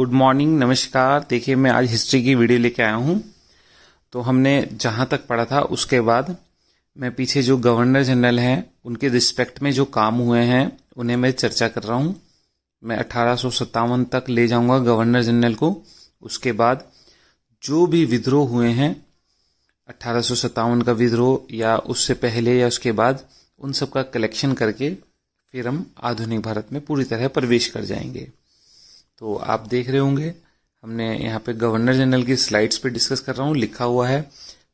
good morning नमस्कार देखिए मैं आज हिस्ट्री की वीडियो लेके आया हूँ तो हमने जहाँ तक पढ़ा था उसके बाद मैं पीछे जो गवर्नर जनरल हैं उनके रिस्पेक्ट में जो काम हुए हैं उन्हें मैं चर्चा कर रहा हूँ मैं अठारह तक ले जाऊँगा गवर्नर जनरल को उसके बाद जो भी विद्रोह हुए हैं अट्ठारह का विद्रोह या उससे पहले या उसके बाद उन सबका कलेक्शन करके फिर हम आधुनिक भारत में पूरी तरह प्रवेश कर जाएंगे तो आप देख रहे होंगे हमने यहाँ पे गवर्नर जनरल की स्लाइड्स पे डिस्कस कर रहा हूँ लिखा हुआ है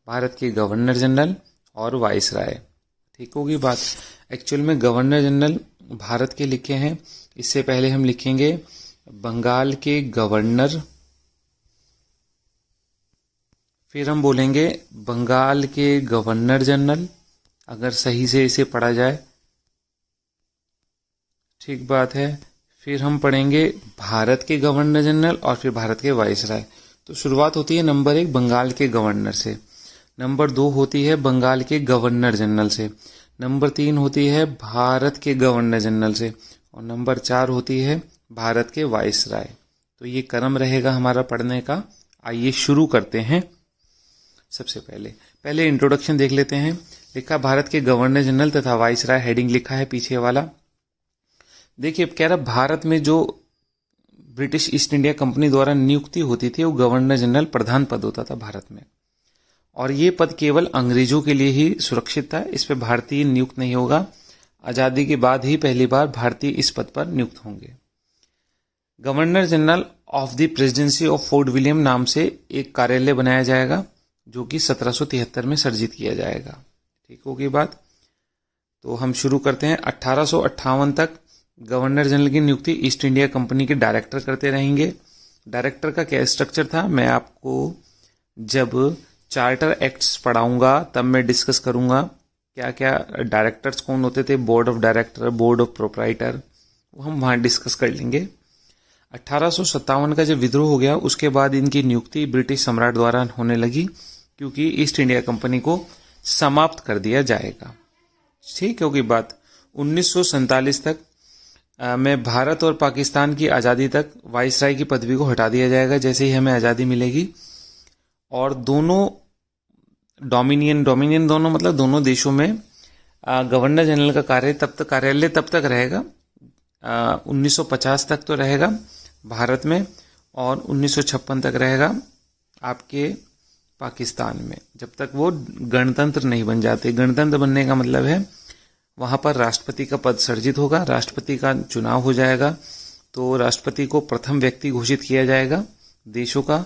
भारत के गवर्नर जनरल और वाइस राय ठीक होगी बात एक्चुअल में गवर्नर जनरल भारत के लिखे हैं इससे पहले हम लिखेंगे बंगाल के गवर्नर फिर हम बोलेंगे बंगाल के गवर्नर जनरल अगर सही से इसे पढ़ा जाए ठीक बात है फिर हम पढ़ेंगे भारत के गवर्नर जनरल और फिर भारत के वाइस राय तो शुरुआत होती है नंबर एक बंगाल के गवर्नर से नंबर दो होती है बंगाल के गवर्नर जनरल से नंबर तीन होती है भारत के गवर्नर जनरल से और नंबर चार होती है भारत के वाइस राय तो ये क्रम रहेगा हमारा पढ़ने का आइए शुरू करते हैं सबसे पहले पहले इंट्रोडक्शन देख लेते हैं लिखा भारत के गवर्नर जनरल तथा वाइस राय हेडिंग लिखा है पीछे वाला देखिए कह रहा भारत में जो ब्रिटिश ईस्ट इंडिया कंपनी द्वारा नियुक्ति होती थी वो गवर्नर जनरल प्रधान पद होता था भारत में और ये पद केवल अंग्रेजों के लिए ही सुरक्षित था इस पर भारतीय नियुक्त नहीं होगा आज़ादी के बाद ही पहली बार भारतीय इस पद पर नियुक्त होंगे governor general of the presidency of Fort William नाम से एक कार्यालय बनाया जाएगा जो कि 1773 में सर्जित किया जाएगा ठीक होगी बात तो हम शुरू करते हैं अट्ठारह तक गवर्नर जनरल की नियुक्ति ईस्ट इंडिया कंपनी के डायरेक्टर करते रहेंगे डायरेक्टर का क्या स्ट्रक्चर था मैं आपको जब चार्टर एक्ट्स पढ़ाऊंगा तब मैं डिस्कस करूंगा क्या क्या डायरेक्टर्स कौन होते थे board of director board of proprietor वो हम वहाँ डिस्कस कर लेंगे अट्ठारह का जब विद्रोह हो गया उसके बाद इनकी नियुक्ति ब्रिटिश सम्राट द्वारा होने लगी क्योंकि ईस्ट इंडिया कंपनी को समाप्त कर दिया जाएगा ठीक है बात उन्नीस तक में भारत और पाकिस्तान की आज़ादी तक वाइसराय की पदवी को हटा दिया जाएगा जैसे ही हमें आज़ादी मिलेगी और दोनों डोमिनियन डोमिनियन दोनों मतलब दोनों देशों में गवर्नर जनरल का कार्य तब तक कार्यालय तब तक रहेगा आ, 1950 तक तो रहेगा भारत में और 1956 तक रहेगा आपके पाकिस्तान में जब तक वो गणतंत्र नहीं बन जाते गणतंत्र बनने का मतलब है वहां पर राष्ट्रपति का पद सर्जित होगा राष्ट्रपति का चुनाव हो जाएगा तो राष्ट्रपति को प्रथम व्यक्ति घोषित किया जाएगा देशों का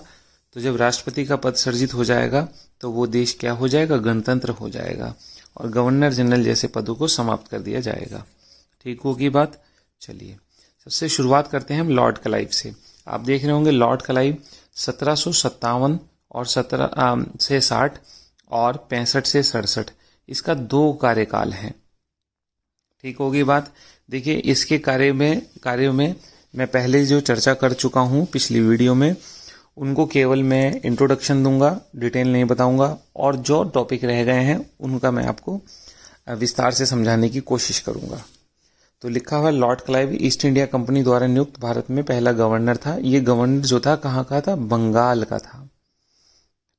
तो जब राष्ट्रपति का पद सर्जित हो जाएगा तो वो देश क्या हो जाएगा गणतंत्र हो जाएगा और गवर्नर जनरल जैसे पदों को समाप्त कर दिया जाएगा ठीक होगी बात चलिए सबसे शुरुआत करते हैं हम लॉर्ड कलाइव से आप देख रहे होंगे लॉर्ड कलाइव सत्रह और सत्रह से साठ और पैंसठ से सड़सठ इसका दो कार्यकाल है ठीक होगी बात देखिए इसके कार्य में कार्यों में मैं पहले जो चर्चा कर चुका हूँ पिछली वीडियो में उनको केवल मैं इंट्रोडक्शन दूंगा डिटेल नहीं बताऊंगा और जो टॉपिक रह गए हैं उनका मैं आपको विस्तार से समझाने की कोशिश करूंगा तो लिखा हुआ lord Clive East India Company द्वारा नियुक्त भारत में पहला गवर्नर था ये गवर्नर जो था कहाँ का था बंगाल का था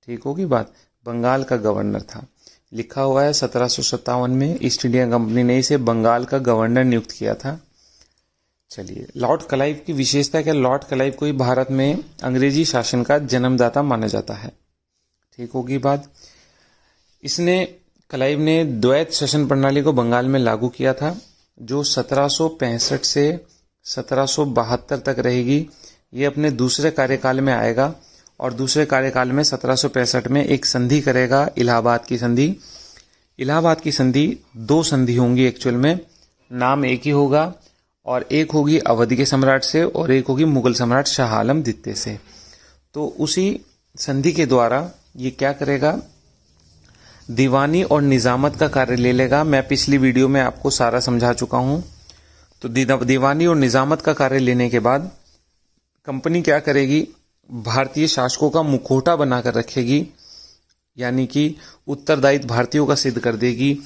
ठीक होगी बात बंगाल का गवर्नर था लिखा हुआ है सत्रह में ईस्ट इंडिया कंपनी ने इसे बंगाल का गवर्नर नियुक्त किया था चलिए लॉर्ड कलाइव की विशेषता क्या लॉर्ड कलाइव को ही भारत में अंग्रेजी शासन का जन्मदाता माना जाता है ठीक होगी बात इसने कलाइव ने द्वैत शासन प्रणाली को बंगाल में लागू किया था जो 1765 से 1772 तक रहेगी ये अपने दूसरे कार्यकाल में आएगा और दूसरे कार्यकाल में सत्रह में एक संधि करेगा इलाहाबाद की संधि इलाहाबाद की संधि दो संधि होंगी एक्चुअल में नाम एक ही होगा और एक होगी अवधि के सम्राट से और एक होगी मुगल सम्राट शाह आलम द्वितीय से तो उसी संधि के द्वारा ये क्या करेगा दीवानी और निज़ामत का कार्य ले लेगा मैं पिछली वीडियो में आपको सारा समझा चुका हूँ तो दीवानी और निज़ामत का कार्य लेने के बाद कंपनी क्या करेगी भारतीय शासकों का मुखोटा बनाकर रखेगी यानी कि उत्तरदायित्व भारतीयों का सिद्ध कर देगी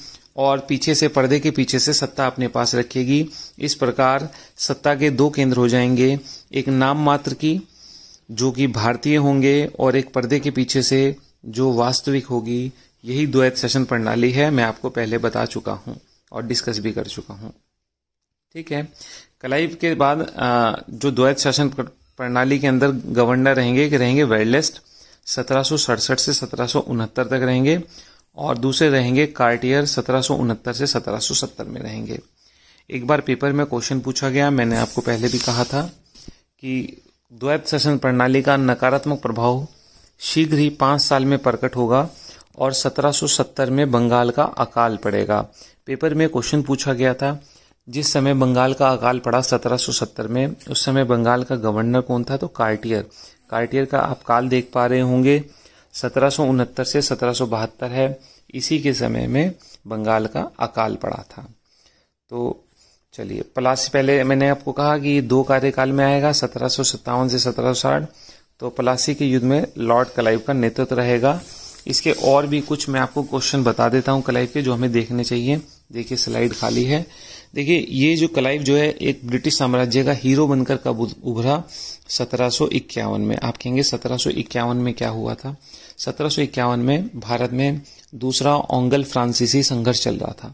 और पीछे से पर्दे के पीछे से सत्ता अपने पास रखेगी इस प्रकार सत्ता के दो केंद्र हो जाएंगे एक नाम मात्र की जो कि भारतीय होंगे और एक पर्दे के पीछे से जो वास्तविक होगी यही द्वैत शासन प्रणाली है मैं आपको पहले बता चुका हूँ और डिस्कस भी कर चुका हूँ ठीक है कलाइव के बाद जो द्वैत शासन प्रणाली के अंदर गवर्नर रहेंगे कि रहेंगे वेल्डेस्ट सत्रह से सत्रह तक रहेंगे और दूसरे रहेंगे कार्टियर सत्रह से सत्रह में रहेंगे एक बार पेपर में क्वेश्चन पूछा गया मैंने आपको पहले भी कहा था कि द्वैत शासन प्रणाली का नकारात्मक प्रभाव शीघ्र ही पांच साल में प्रकट होगा और 1770 में बंगाल का अकाल पड़ेगा पेपर में क्वेश्चन पूछा गया था जिस समय बंगाल का अकाल पड़ा 1770 में उस समय बंगाल का गवर्नर कौन था तो कार्टियर कार्टियर का आप काल देख पा रहे होंगे उनहत्तर से बहत्तर है इसी के समय में बंगाल का अकाल पड़ा था तो चलिए पलाश पहले मैंने आपको कहा कि दो कार्यकाल में आएगा सत्रह से सत्रह तो पलासी के युद्ध में लॉर्ड कलाइव का नेतृत्व रहेगा इसके और भी कुछ मैं आपको क्वेश्चन बता देता हूँ कलाइव के जो हमें देखने चाहिए देखिए स्लाइड खाली है देखिए ये जो क्लाइव जो है एक ब्रिटिश साम्राज्य का हीरो बनकर कब उभरा सत्रह में आप कहेंगे सत्रह में क्या हुआ था सत्रह में भारत में दूसरा ओंगल फ्रांसीसी संघर्ष चल रहा था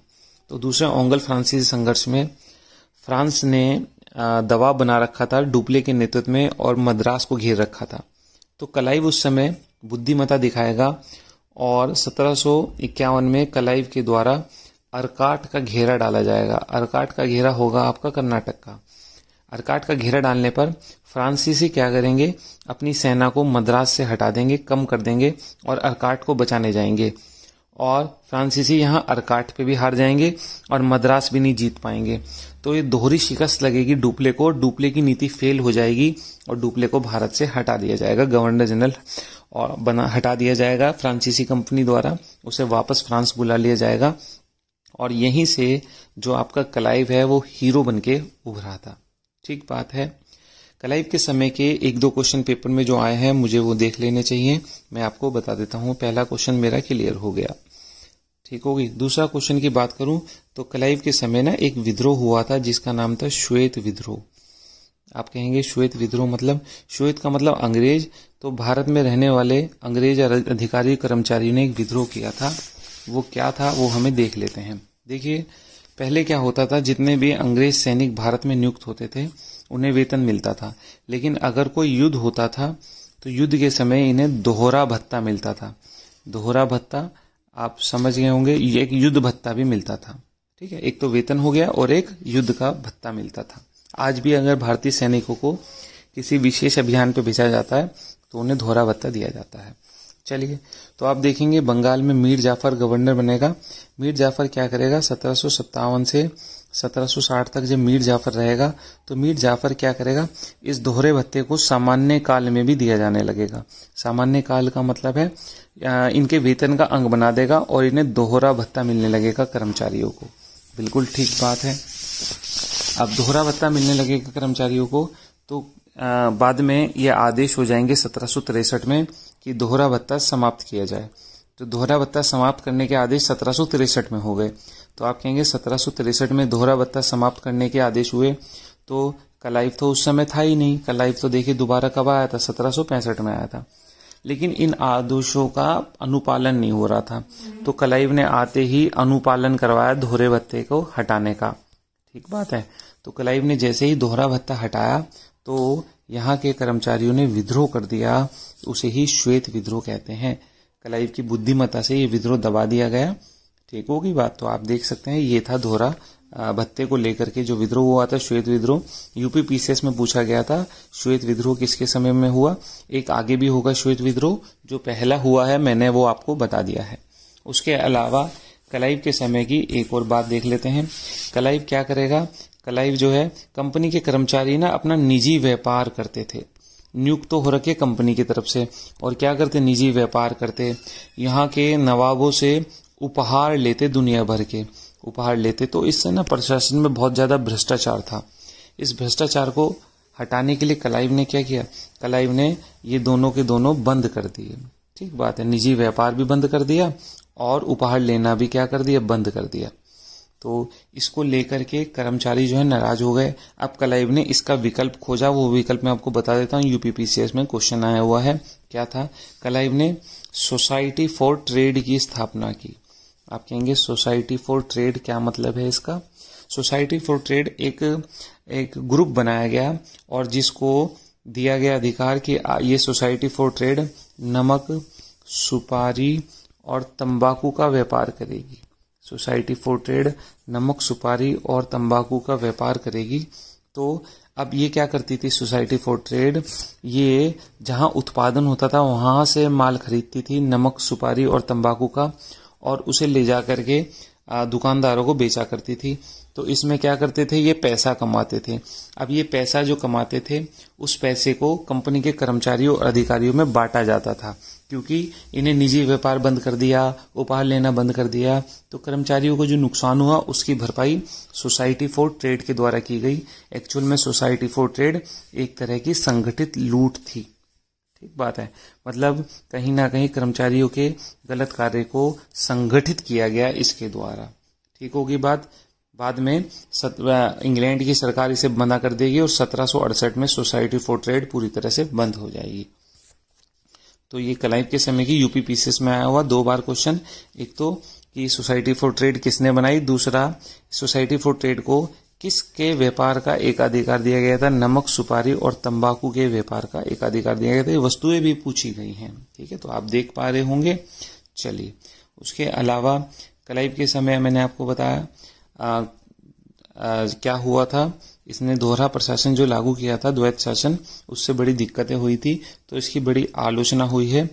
तो दूसरे ओंगल फ्रांसीसी संघर्ष में फ्रांस ने दबाव बना रखा था डुप्ले के नेतृत्व में और मद्रास को घेर रखा था तो कलाइव उस समय बुद्धिमता दिखाएगा और सत्रह में कलाइव के द्वारा अरकाट का घेरा डाला जाएगा अरकाट का घेरा होगा आपका कर्नाटक का अरकाट का घेरा डालने पर फ्रांसीसी क्या करेंगे अपनी सेना को मद्रास से हटा देंगे कम कर देंगे और अरकाट को बचाने जाएंगे और फ्रांसीसी यहाँ अरकाट पे भी हार जाएंगे और मद्रास भी नहीं जीत पाएंगे तो ये दोहरी शिकस्त लगेगी डुप्ले को डुप्ले की नीति फेल हो जाएगी और डुप्ले को भारत से हटा दिया जाएगा गवर्नर जनरल और बना हटा दिया जाएगा फ्रांसीसी कंपनी द्वारा उसे वापस फ्रांस बुला लिया जाएगा और यहीं से जो आपका कलाइव है वो हीरो बन के उभरा था ठीक बात है कलाइव के समय के एक दो क्वेश्चन पेपर में जो आए हैं मुझे वो देख लेने चाहिए मैं आपको बता देता हूँ पहला क्वेश्चन मेरा क्लियर हो गया ठीक होगी दूसरा क्वेश्चन की बात करूं तो कलाइव के समय ना एक विद्रोह हुआ था जिसका नाम था श्वेत विद्रोह आप कहेंगे श्वेत विद्रोह मतलब श्वेत का मतलब अंग्रेज तो भारत में रहने वाले अंग्रेज अधिकारी कर्मचारियों ने एक विद्रोह किया था वो क्या था वो हमें देख लेते हैं देखिए पहले क्या होता था जितने भी अंग्रेज सैनिक भारत में नियुक्त होते थे उन्हें वेतन मिलता था लेकिन अगर कोई युद्ध होता था तो युद्ध के समय इन्हें दोहरा भत्ता मिलता था दोहरा भत्ता आप समझ गए होंगे एक युद्ध भत्ता भी मिलता था ठीक है एक तो वेतन हो गया और एक युद्ध का भत्ता मिलता था आज भी अगर भारतीय सैनिकों को किसी विशेष अभियान पर भेजा जाता है तो उन्हें दोहरा भत्ता दिया जाता है चलिए तो आप देखेंगे बंगाल में मीर जाफर गवर्नर बनेगा मीर जाफर क्या करेगा सत्रह से 1760 तक जब मीर जाफर रहेगा तो मीर जाफर क्या करेगा इस दोहरे भत्ते को सामान्य काल में भी दिया जाने लगेगा सामान्य काल का मतलब है इनके वेतन का अंग बना देगा और इन्हें दोहरा भत्ता मिलने लगेगा कर्मचारियों को बिल्कुल ठीक बात है अब दोहरा भत्ता मिलने लगेगा कर्मचारियों को तो बाद में ये आदेश हो जाएंगे सत्रह में कि दोहरा भत्ता समाप्त किया जाए तो दोहरा भत्ता समाप्त करने के आदेश सत्रह में हो गए तो आप कहेंगे सत्रह में दोहरा भत्ता समाप्त करने के आदेश हुए तो कलाइफ तो उस समय था ही नहीं कलाइफ तो देखिए दोबारा कब आया था सत्रह में आया था लेकिन इन आदेशों का अनुपालन नहीं हो रहा था तो कलाइव ने आते ही अनुपालन करवाया दोहरे भत्ते को हटाने का ठीक बात है तो कलाइव ने जैसे ही दोहरा भत्ता हटाया तो यहाँ के कर्मचारियों ने विद्रोह कर दिया उसे ही श्वेत विद्रोह कहते हैं कलाइव की बुद्धिमत्ता से ये विद्रोह दबा दिया गया ठीक होगी बात तो आप देख सकते हैं ये था धोरा भत्ते को लेकर के जो विद्रोह हुआ था श्वेत विद्रोह यूपी पीसीएस में पूछा गया था श्वेत विद्रोह किसके समय में हुआ एक आगे भी होगा श्वेत विद्रोह जो पहला हुआ है मैंने वो आपको बता दिया है उसके अलावा कलाइव के समय की एक और बात देख लेते हैं कलाइव क्या करेगा कलाइव जो है कंपनी के कर्मचारी ना अपना निजी व्यापार करते थे नियुक्त तो हो रखे कंपनी की तरफ से और क्या करते निजी व्यापार करते यहाँ के नवाबों से उपहार लेते दुनिया भर के उपहार लेते तो इससे ना प्रशासन में बहुत ज़्यादा भ्रष्टाचार था इस भ्रष्टाचार को हटाने के लिए कलाइव ने क्या किया कलाइव ने ये दोनों के दोनों बंद कर दिए ठीक बात है निजी व्यापार भी बंद कर दिया और उपहार लेना भी क्या कर दिया बंद कर दिया तो इसको लेकर के कर्मचारी जो है नाराज हो गए अब कलाइव ने इसका विकल्प खोजा वो विकल्प मैं आपको बता देता हूँ यूपीपीसीएस में क्वेश्चन आया हुआ है क्या था कलाइव ने सोसाइटी फॉर ट्रेड की स्थापना की आप कहेंगे सोसाइटी फॉर ट्रेड क्या मतलब है इसका सोसाइटी फॉर ट्रेड एक एक ग्रुप बनाया गया और जिसको दिया गया अधिकार कि ये सोसाइटी फॉर ट्रेड नमक सुपारी और तंबाकू का व्यापार करेगी सोसाइटी फॉर ट्रेड नमक सुपारी और तंबाकू का व्यापार करेगी तो अब ये क्या करती थी सोसाइटी फॉर ट्रेड ये जहाँ उत्पादन होता था वहाँ से माल खरीदती थी नमक सुपारी और तंबाकू का और उसे ले जा करके दुकानदारों को बेचा करती थी तो इसमें क्या करते थे ये पैसा कमाते थे अब ये पैसा जो कमाते थे उस पैसे को कंपनी के कर्मचारियों और अधिकारियों में बांटा जाता था क्योंकि इन्हें निजी व्यापार बंद कर दिया उपहार लेना बंद कर दिया तो कर्मचारियों को जो नुकसान हुआ उसकी भरपाई सोसाइटी फॉर ट्रेड के द्वारा की गई एक्चुअल में सोसाइटी फॉर ट्रेड एक तरह की संगठित लूट थी ठीक बात है मतलब कहीं ना कहीं कर्मचारियों के गलत कार्य को संगठित किया गया इसके द्वारा ठीक होगी बात बाद में इंग्लैंड की सरकार इसे मना कर देगी और सत्रह में सोसाइटी फॉर ट्रेड पूरी तरह से बंद हो जाएगी तो ये कलाइव के समय की यूपी पीसीएस में आया हुआ दो बार क्वेश्चन एक तो कि सोसाइटी फॉर ट्रेड किसने बनाई दूसरा सोसाइटी फॉर ट्रेड को किसके व्यापार का एकाधिकार दिया गया था नमक सुपारी और तंबाकू के व्यापार का एकाधिकार दिया गया था ये वस्तुएं भी पूछी गई हैं ठीक है तो आप देख पा रहे होंगे चलिए उसके अलावा कलाइव के समय मैंने आपको बताया आ, आ, क्या हुआ था इसने दोहरा प्रशासन जो लागू किया था द्वैत शासन उससे बड़ी दिक्कतें हुई थी तो इसकी बड़ी आलोचना हुई है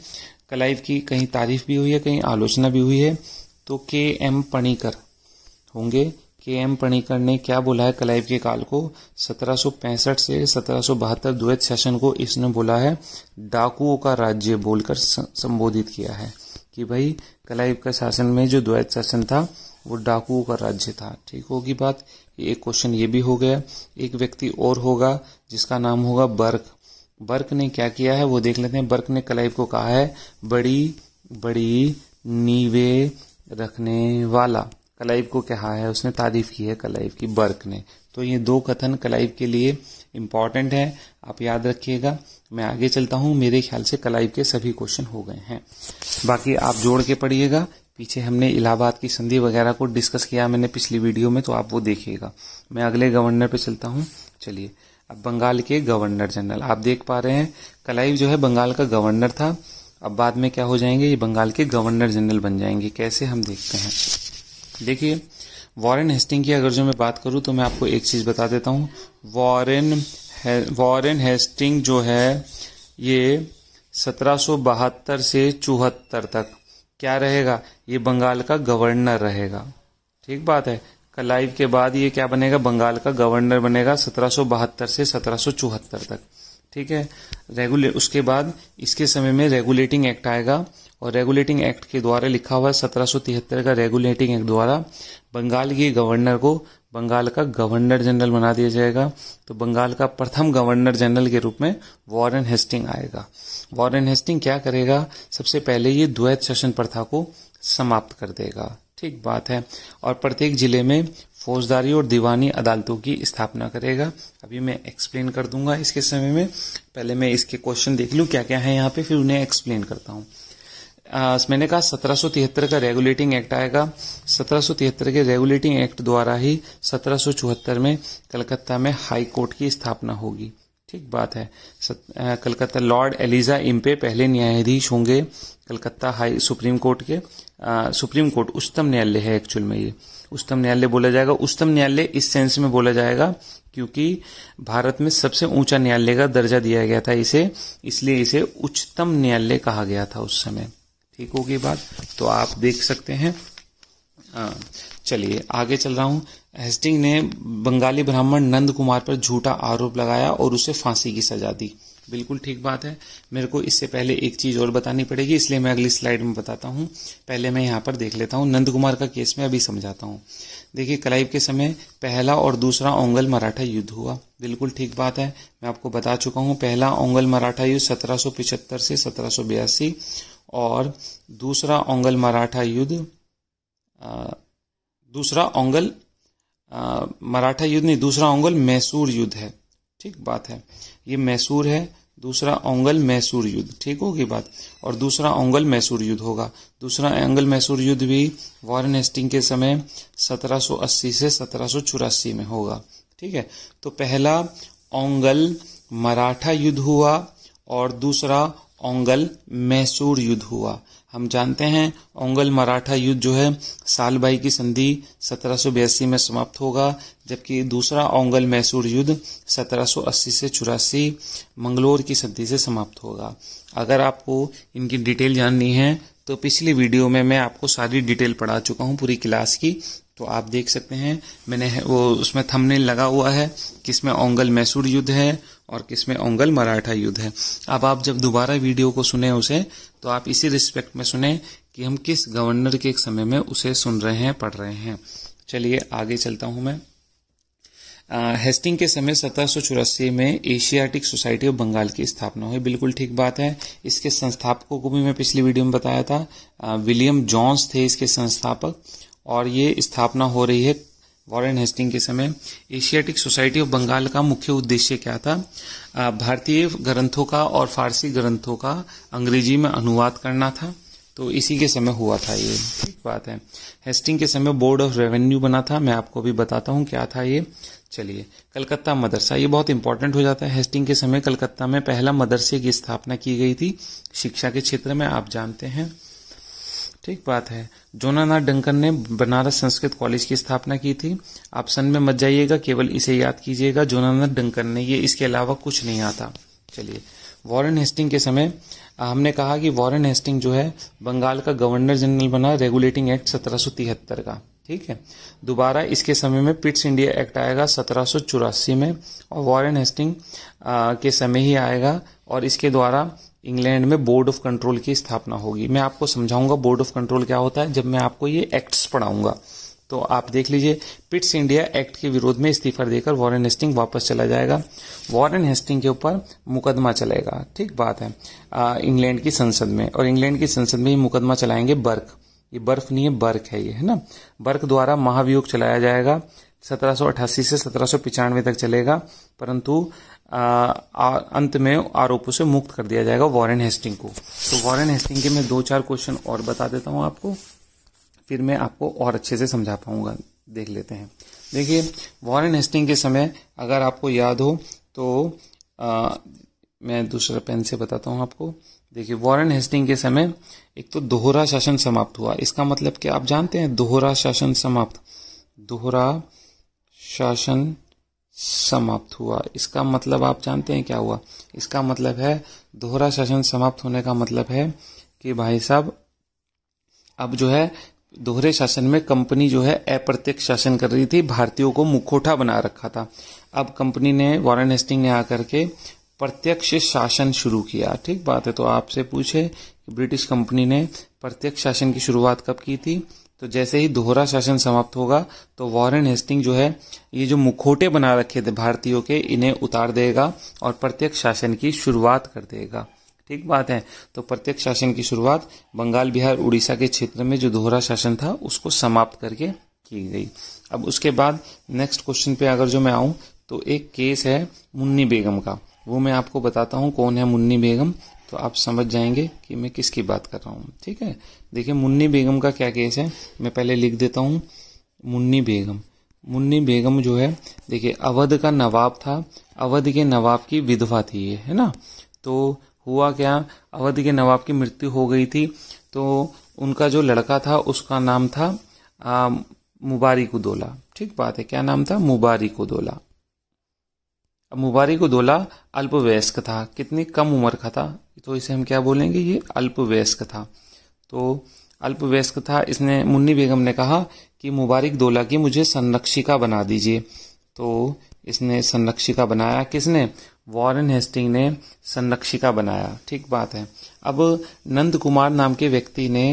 कलाइव की कहीं तारीफ भी हुई है कहीं आलोचना भी हुई है तो के एम पणिकर होंगे के एम पणिकर ने क्या बोला है कलाइव के काल को 1765 से 1772 द्वैत शासन को इसने बोला है डाकुओं का राज्य बोलकर संबोधित किया है कि भाई कलाइव का शासन में जो द्वैत शासन था वो डाकुओं का राज्य था ठीक होगी बात एक क्वेश्चन ये भी हो गया एक व्यक्ति और होगा जिसका नाम होगा बर्क बर्क ने क्या किया है वो देख लेते हैं बर्क ने कलाइव को कहा है बड़ी बड़ी नीवे रखने वाला कलाइव को कहा है उसने तारीफ की है कलाइव की बर्क ने तो ये दो कथन कलाइव के लिए इम्पॉर्टेंट है आप याद रखिएगा मैं आगे चलता हूँ मेरे ख्याल से कलाइव के सभी क्वेश्चन हो गए हैं बाकी आप जोड़ के पढ़िएगा पीछे हमने इलाहाबाद की संधि वगैरह को डिस्कस किया मैंने पिछली वीडियो में तो आप वो देखिएगा मैं अगले गवर्नर पे चलता हूँ चलिए अब बंगाल के गवर्नर जनरल आप देख पा रहे हैं कलाइव जो है बंगाल का गवर्नर था अब बाद में क्या हो जाएंगे ये बंगाल के गवर्नर जनरल बन जाएंगे कैसे हम देखते हैं देखिए वॉरेन हेस्टिंग की अगर जो मैं बात करूँ तो मैं आपको एक चीज़ बता देता हूँ वॉरेन वॉरेन हेस्टिंग जो है ये सत्रह से चौहत्तर तक क्या रहेगा ये बंगाल का गवर्नर रहेगा ठीक बात है कलाइव के बाद ये क्या बनेगा बंगाल का गवर्नर बनेगा सत्रह से सत्रह तक ठीक है रेगुले उसके बाद इसके समय में रेगुलेटिंग एक्ट आएगा और रेगुलेटिंग एक्ट के द्वारा लिखा हुआ है सत्रह का रेगुलेटिंग एक्ट द्वारा बंगाल के गवर्नर को बंगाल का गवर्नर जनरल बना दिया जाएगा तो बंगाल का प्रथम गवर्नर जनरल के रूप में वॉरेन हेस्टिंग आएगा वॉरेन हेस्टिंग क्या करेगा सबसे पहले ये द्वैत शासन प्रथा को समाप्त कर देगा ठीक बात है और प्रत्येक जिले में फौजदारी और दीवानी अदालतों की स्थापना करेगा अभी मैं एक्सप्लेन कर दूंगा इसके समय में पहले मैं इसके क्वेश्चन देख लूँ क्या क्या है यहाँ पे फिर उन्हें एक्सप्लेन करता हूँ मैंने कहा सत्रह का रेगुलेटिंग एक्ट आएगा सत्रह के रेगुलेटिंग एक्ट द्वारा ही सत्रह में कलकत्ता में हाई कोर्ट की स्थापना होगी ठीक बात है सत, आ, कलकत्ता लॉर्ड एलिजा इम्पे पहले न्यायाधीश होंगे कलकत्ता हाई सुप्रीम कोर्ट के सुप्रीम कोर्ट उच्चतम न्यायालय है एक्चुअल में ये उच्चतम न्यायालय बोला जाएगा उच्चतम न्यायालय इस सेंस में बोला जाएगा क्योंकि भारत में सबसे ऊंचा न्यायालय का दर्जा दिया गया था इसे इसलिए इसे उच्चतम न्यायालय कहा गया था उस समय ठीक होगी बात तो आप देख सकते हैं चलिए आगे चल रहा हूं हेस्टिंग ने बंगाली ब्राह्मण नंद कुमार पर झूठा आरोप लगाया और उसे फांसी की सजा दी बिल्कुल ठीक बात है मेरे को इससे पहले एक चीज़ और बतानी पड़ेगी इसलिए मैं अगली स्लाइड में बताता हूँ पहले मैं यहाँ पर देख लेता हूँ नंद कुमार का केस मैं अभी समझाता हूँ देखिए कलाइव के समय पहला और दूसरा ओंगल मराठा युद्ध हुआ बिल्कुल ठीक बात है मैं आपको बता चुका हूँ पहला ओंगल मराठा युद्ध सत्रह से सत्रह और दूसरा ओंगल मराठा युद्ध दूसरा ओंगल मराठा युद्ध नहीं दूसरा ओंगल मैसूर युद्ध है ठीक बात है ये मैसूर है दूसरा ओंगल मैसूर युद्ध ठीक होगी बात और दूसरा ओंगल मैसूर युद्ध होगा दूसरा ओंगल मैसूर युद्ध भी वॉरन हेस्टिंग के समय 1780 से सत्रह में होगा ठीक है तो पहला ओंगल मराठा युद्ध हुआ और दूसरा ओंगल मैसूर युद्ध हुआ हम जानते हैं ओंगल मराठा युद्ध जो है सालबाई की संधि सत्रह में समाप्त होगा जबकि दूसरा ओंगल मैसूर युद्ध 1780 से चौरासी मंगलोर की संधि से समाप्त होगा अगर आपको इनकी डिटेल जाननी है तो पिछली वीडियो में मैं आपको सारी डिटेल पढ़ा चुका हूं पूरी क्लास की तो आप देख सकते हैं मैंने वो उसमें थमने लगा हुआ है किसमें ओंगल मैसूर युद्ध है और किसमें ओंगल मराठा युद्ध है अब आप जब दोबारा वीडियो को सुने उसे तो आप इसी रिस्पेक्ट में सुने कि हम किस गवर्नर के समय में उसे सुन रहे हैं पढ़ रहे हैं चलिए आगे चलता हूं मैं हेस्टिंग के समय सत्रह में एशियाटिक सोसाइटी ऑफ बंगाल की स्थापना हुई बिल्कुल ठीक बात है इसके संस्थापकों को भी मैं पिछली वीडियो में बताया था आ, विलियम जॉन्स थे इसके संस्थापक और ये स्थापना हो रही है वॉरेन हेस्टिंग के समय एशियाटिक सोसाइटी ऑफ बंगाल का मुख्य उद्देश्य क्या था भारतीय ग्रंथों का और फारसी ग्रंथों का अंग्रेजी में अनुवाद करना था तो इसी के समय हुआ था ये ठीक बात है हेस्टिंग के समय बोर्ड ऑफ रेवेन्यू बना था मैं आपको भी बताता हूँ क्या था ये चलिए कलकत्ता मदरसा ये बहुत इंपॉर्टेंट हो जाता है हेस्टिंग के समय कलकत्ता में पहला मदरसे की स्थापना की गई थी शिक्षा के क्षेत्र में आप जानते हैं ठीक बात है जोनानाथ डंकन ने बनारस संस्कृत कॉलेज की स्थापना की थी आप सन में मत जाइएगा केवल इसे याद कीजिएगा जोनानाथ डंकन ने ये इसके अलावा कुछ नहीं आता चलिए वॉरेन हेस्टिंग के समय हमने कहा कि वॉरेन हेस्टिंग जो है बंगाल का गवर्नर जनरल बना रेगुलेटिंग एक्ट सत्रह का ठीक है दोबारा इसके समय में पिट्स इंडिया एक्ट आएगा सत्रह में और वॉरेन हेस्टिंग के समय ही आएगा और इसके द्वारा इंग्लैंड में बोर्ड ऑफ कंट्रोल की स्थापना होगी मैं आपको समझाऊंगा बोर्ड ऑफ कंट्रोल क्या होता है जब मैं आपको ये एक्ट्स पढ़ाऊंगा तो आप देख लीजिए पिट्स इंडिया एक्ट के विरोध में इस्तीफा देकर वॉरेन हेस्टिंग वापस चला जाएगा वॉरेन हेस्टिंग के ऊपर मुकदमा चलेगा ठीक बात है इंग्लैंड की संसद में और इंग्लैंड की संसद में ये मुकदमा चलाएंगे बर्क ये बर्फ नहीं है बर्क है ये है ना बर्क द्वारा महाभियोग चलाया जाएगा सत्रह से सत्रह तक चलेगा परंतु अंत में आरोपों से मुक्त कर दिया जाएगा वॉरेन हेस्टिंग को तो वॉरेन हेस्टिंग के मैं दो चार क्वेश्चन और बता देता हूँ आपको फिर मैं आपको और अच्छे से समझा पाऊंगा देख लेते हैं देखिए वॉरेन हेस्टिंग के समय अगर आपको याद हो तो आ, मैं दूसरा पेन से बताता हूँ आपको देखिए वॉरेन हेस्टिंग के समय एक तो दोहरा शासन समाप्त हुआ इसका मतलब कि आप जानते हैं दोहरा शासन समाप्त दोहरा शासन समाप्त हुआ इसका मतलब आप जानते हैं क्या हुआ इसका मतलब है दोहरा शासन समाप्त होने का मतलब है कि भाई साहब अब जो है दोहरे शासन में कंपनी जो है अप्रत्यक्ष शासन कर रही थी भारतीयों को मुखोटा बना रखा था अब कंपनी ने वॉरन हेस्टिंग ने आकर के प्रत्यक्ष शासन शुरू किया ठीक बात है तो आपसे पूछे कि ब्रिटिश कंपनी ने प्रत्यक्ष शासन की शुरुआत कब की थी तो जैसे ही दोहरा शासन समाप्त होगा तो वॉरेन हेस्टिंग जो है ये जो मुखोटे बना रखे थे भारतीयों के इन्हें उतार देगा और प्रत्यक्ष शासन की शुरुआत कर देगा ठीक बात है तो प्रत्यक्ष शासन की शुरुआत बंगाल बिहार उड़ीसा के क्षेत्र में जो दोहरा शासन था उसको समाप्त करके की गई अब उसके बाद नेक्स्ट क्वेश्चन पे अगर जो मैं आऊँ तो एक केस है मुन्नी बेगम का वो मैं आपको बताता हूँ कौन है मुन्नी बेगम तो आप समझ जाएंगे कि मैं किसकी बात कर रहा हूँ ठीक है देखिए मुन्नी बेगम का क्या केस है मैं पहले लिख देता हूँ मुन्नी बेगम मुन्नी बेगम जो है देखिए अवध का नवाब था अवध के नवाब की विधवा थी ये है ना तो हुआ क्या अवध के नवाब की मृत्यु हो गई थी तो उनका जो लड़का था उसका नाम था आ, मुबारिकुदोला ठीक बात है क्या नाम था मुबारिकुदोला अब मुबारिकुदोला अल्पवयस्क था कितनी कम उम्र का था तो इसे हम क्या बोलेंगे ये अल्पवयस्क था तो अल्पवयस्क था इसने मुन्नी बेगम ने कहा कि मुबारक दोला की मुझे संरक्षिका बना दीजिए तो इसने संरक्षिका बनाया किसने वॉरेन हेस्टिंग ने संरक्षिका बनाया ठीक बात है अब नंद कुमार नाम के व्यक्ति ने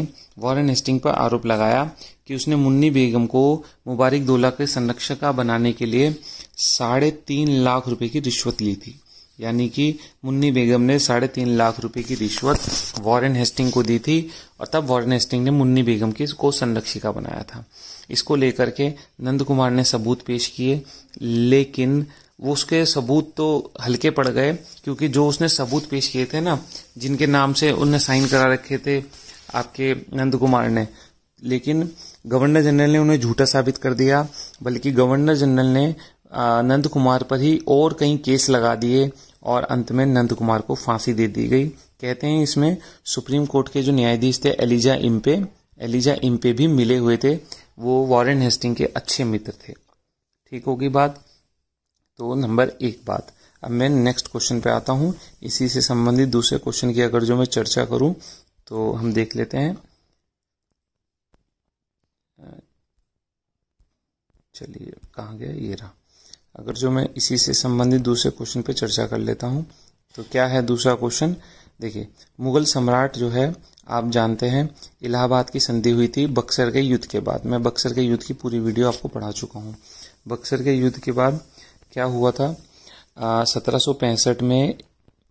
वॉरेन हेस्टिंग पर आरोप लगाया कि उसने मुन्नी बेगम को मुबारक दोला के संरक्षिका बनाने के लिए साढ़े तीन लाख रुपए की रिश्वत ली थी यानी कि मुन्नी बेगम ने साढ़े तीन लाख रुपए की रिश्वत वॉरेन हेस्टिंग को दी थी और तब वॉरेन हेस्टिंग ने मुन्नी बेगम की को संरक्षिका बनाया था इसको लेकर के नंद कुमार ने सबूत पेश किए लेकिन वो उसके सबूत तो हल्के पड़ गए क्योंकि जो उसने सबूत पेश किए थे ना जिनके नाम से उनने साइन करा रखे थे आपके नंद कुमार ने लेकिन गवर्नर जनरल ने उन्हें झूठा साबित कर दिया बल्कि गवर्नर जनरल ने नंद कुमार पर ही और कई केस लगा दिए और अंत में नंद कुमार को फांसी दे दी गई कहते हैं इसमें सुप्रीम कोर्ट के जो न्यायाधीश थे एलिजा इम्पे एलिजा इम्पे भी मिले हुए थे वो वॉरेन हेस्टिंग के अच्छे मित्र थे ठीक होगी बात तो नंबर एक बात अब मैं नेक्स्ट क्वेश्चन पे आता हूँ इसी से संबंधित दूसरे क्वेश्चन की अगर जो मैं चर्चा करूँ तो हम देख लेते हैं चलिए कहाँ गया ये रहा अगर जो मैं इसी से संबंधित दूसरे क्वेश्चन पे चर्चा कर लेता हूँ तो क्या है दूसरा क्वेश्चन देखिए मुगल सम्राट जो है आप जानते हैं इलाहाबाद की संधि हुई थी बक्सर के युद्ध के बाद मैं बक्सर के युद्ध की पूरी वीडियो आपको पढ़ा चुका हूँ बक्सर के युद्ध के बाद क्या हुआ था सत्रह में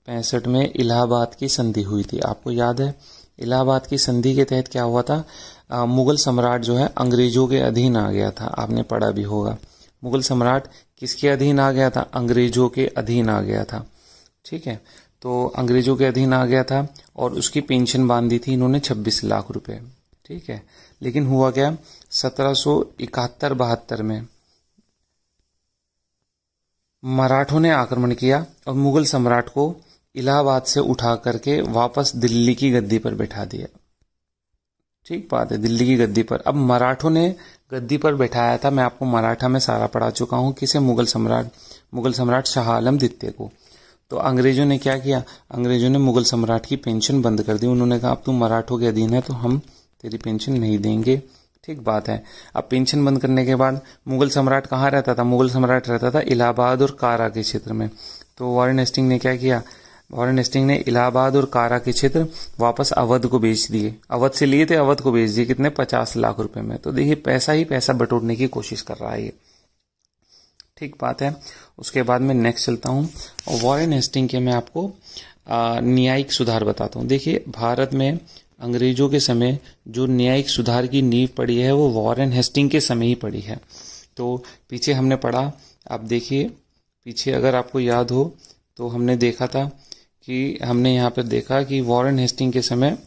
पैंसठ में इलाहाबाद की संधि हुई थी आपको याद है इलाहाबाद की संधि के तहत क्या हुआ था आ, मुगल सम्राट जो है अंग्रेजों के अधीन आ गया था आपने पढ़ा भी होगा मुगल सम्राट किसके अधीन आ गया था अंग्रेजों के अधीन आ गया था ठीक है तो अंग्रेजों के अधीन आ गया था और उसकी पेंशन बांध दी थी इन्होंने 26 लाख रुपए ठीक है लेकिन हुआ क्या सत्रह सो इकहत्तर बहत्तर में मराठों ने आक्रमण किया और मुगल सम्राट को इलाहाबाद से उठा करके वापस दिल्ली की गद्दी पर बैठा दिया ठीक बात है दिल्ली की गद्दी पर अब मराठों ने गद्दी पर बैठाया था मैं आपको मराठा में सारा पढ़ा चुका हूँ किसे मुगल सम्राट मुगल सम्राट शाह आलम द्वितीय को तो अंग्रेजों ने क्या किया अंग्रेजों ने मुगल सम्राट की पेंशन बंद कर दी उन्होंने कहा अब तुम मराठों के अधीन है तो हम तेरी पेंशन नहीं देंगे ठीक बात है अब पेंशन बंद करने के बाद मुगल सम्राट कहाँ रहता था मुगल सम्राट रहता था इलाहाबाद और कारा के क्षेत्र में तो वारेन हेस्टिंग ने क्या किया वॉरन हेस्टिंग ने इलाहाबाद और कारा के क्षेत्र वापस अवध को बेच दिए अवध से लिए थे अवध को बेच दिए कितने पचास लाख रुपए में तो देखिए पैसा ही पैसा बटोरने की कोशिश कर रहा है ये ठीक बात है उसके बाद मैं नेक्स्ट चलता हूँ और हेस्टिंग के मैं आपको न्यायिक सुधार बताता हूँ देखिए भारत में अंग्रेजों के समय जो न्यायिक सुधार की नींव पड़ी है वो वॉरन हेस्टिंग के समय ही पड़ी है तो पीछे हमने पढ़ा आप देखिए पीछे अगर आपको याद हो तो हमने देखा था कि हमने यहाँ पर देखा कि वॉरेन हेस्टिंग के समय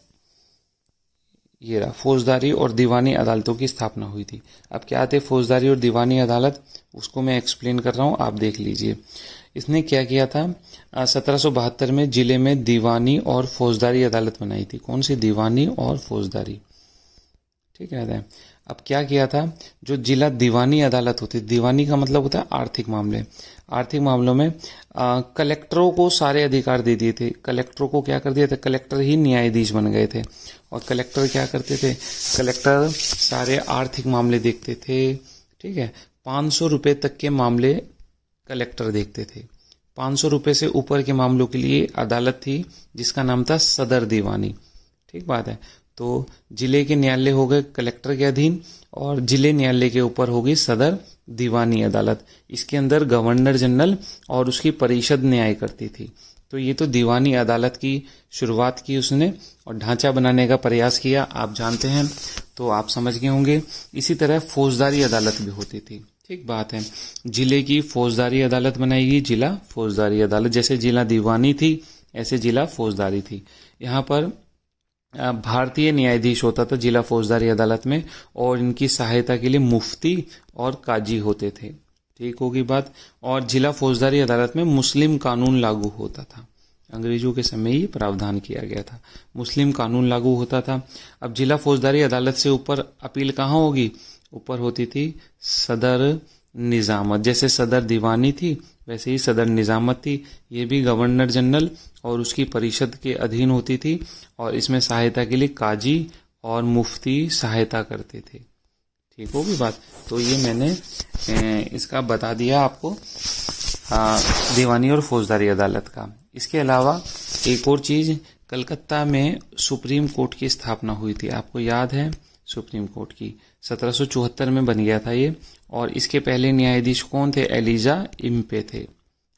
ये रहा फौजदारी और दीवानी अदालतों की स्थापना हुई थी अब क्या थे फौजदारी और दीवानी अदालत उसको मैं एक्सप्लेन कर रहा हूँ आप देख लीजिए इसने क्या किया था सत्रह में जिले में दीवानी और फौजदारी अदालत बनाई थी कौन सी दीवानी और फौजदारी ठीक है अब क्या किया था जो जिला दीवानी अदालत होती दीवानी का मतलब होता है आर्थिक मामले आर्थिक मामलों में आ, कलेक्टरों को सारे अधिकार दे दिए थे कलेक्टरों को क्या कर दिया था कलेक्टर ही न्यायाधीश बन गए थे और कलेक्टर क्या करते थे कलेक्टर सारे आर्थिक मामले देखते थे ठीक है पाँच सौ रुपये तक के मामले कलेक्टर देखते थे पाँच सौ रुपये से ऊपर के मामलों के लिए अदालत थी जिसका नाम था सदर दीवानी ठीक बात है तो जिले के न्यायालय हो गए कलेक्टर के अधीन और जिले न्यायालय के ऊपर होगी सदर दीवानी अदालत इसके अंदर गवर्नर जनरल और उसकी परिषद न्याय करती थी तो ये तो दीवानी अदालत की शुरुआत की उसने और ढांचा बनाने का प्रयास किया आप जानते हैं तो आप समझ गए होंगे इसी तरह फौजदारी अदालत भी होती थी ठीक बात है जिले की फौजदारी अदालत बनाई गई जिला फौजदारी अदालत जैसे जिला दीवानी थी ऐसे जिला फौजदारी थी यहाँ पर भारतीय न्यायाधीश होता था जिला फौजदारी अदालत में और इनकी सहायता के लिए मुफ्ती और काजी होते थे ठीक होगी बात और जिला फौजदारी अदालत में मुस्लिम कानून लागू होता था अंग्रेजों के समय ही प्रावधान किया गया था मुस्लिम कानून लागू होता था अब जिला फौजदारी अदालत से ऊपर अपील कहाँ होगी ऊपर होती थी सदर निज़ामत जैसे सदर दीवानी थी वैसे ही सदर निज़ामत थी ये भी गवर्नर जनरल और उसकी परिषद के अधीन होती थी और इसमें सहायता के लिए काजी और मुफ्ती सहायता करते थे ठीक होगी बात तो ये मैंने इसका बता दिया आपको दीवानी और फौजदारी अदालत का इसके अलावा एक और चीज़ कलकत्ता में सुप्रीम कोर्ट की स्थापना हुई थी आपको याद है सुप्रीम कोर्ट की 1774 में बन गया था ये और इसके पहले न्यायाधीश कौन थे एलिजा इम्पे थे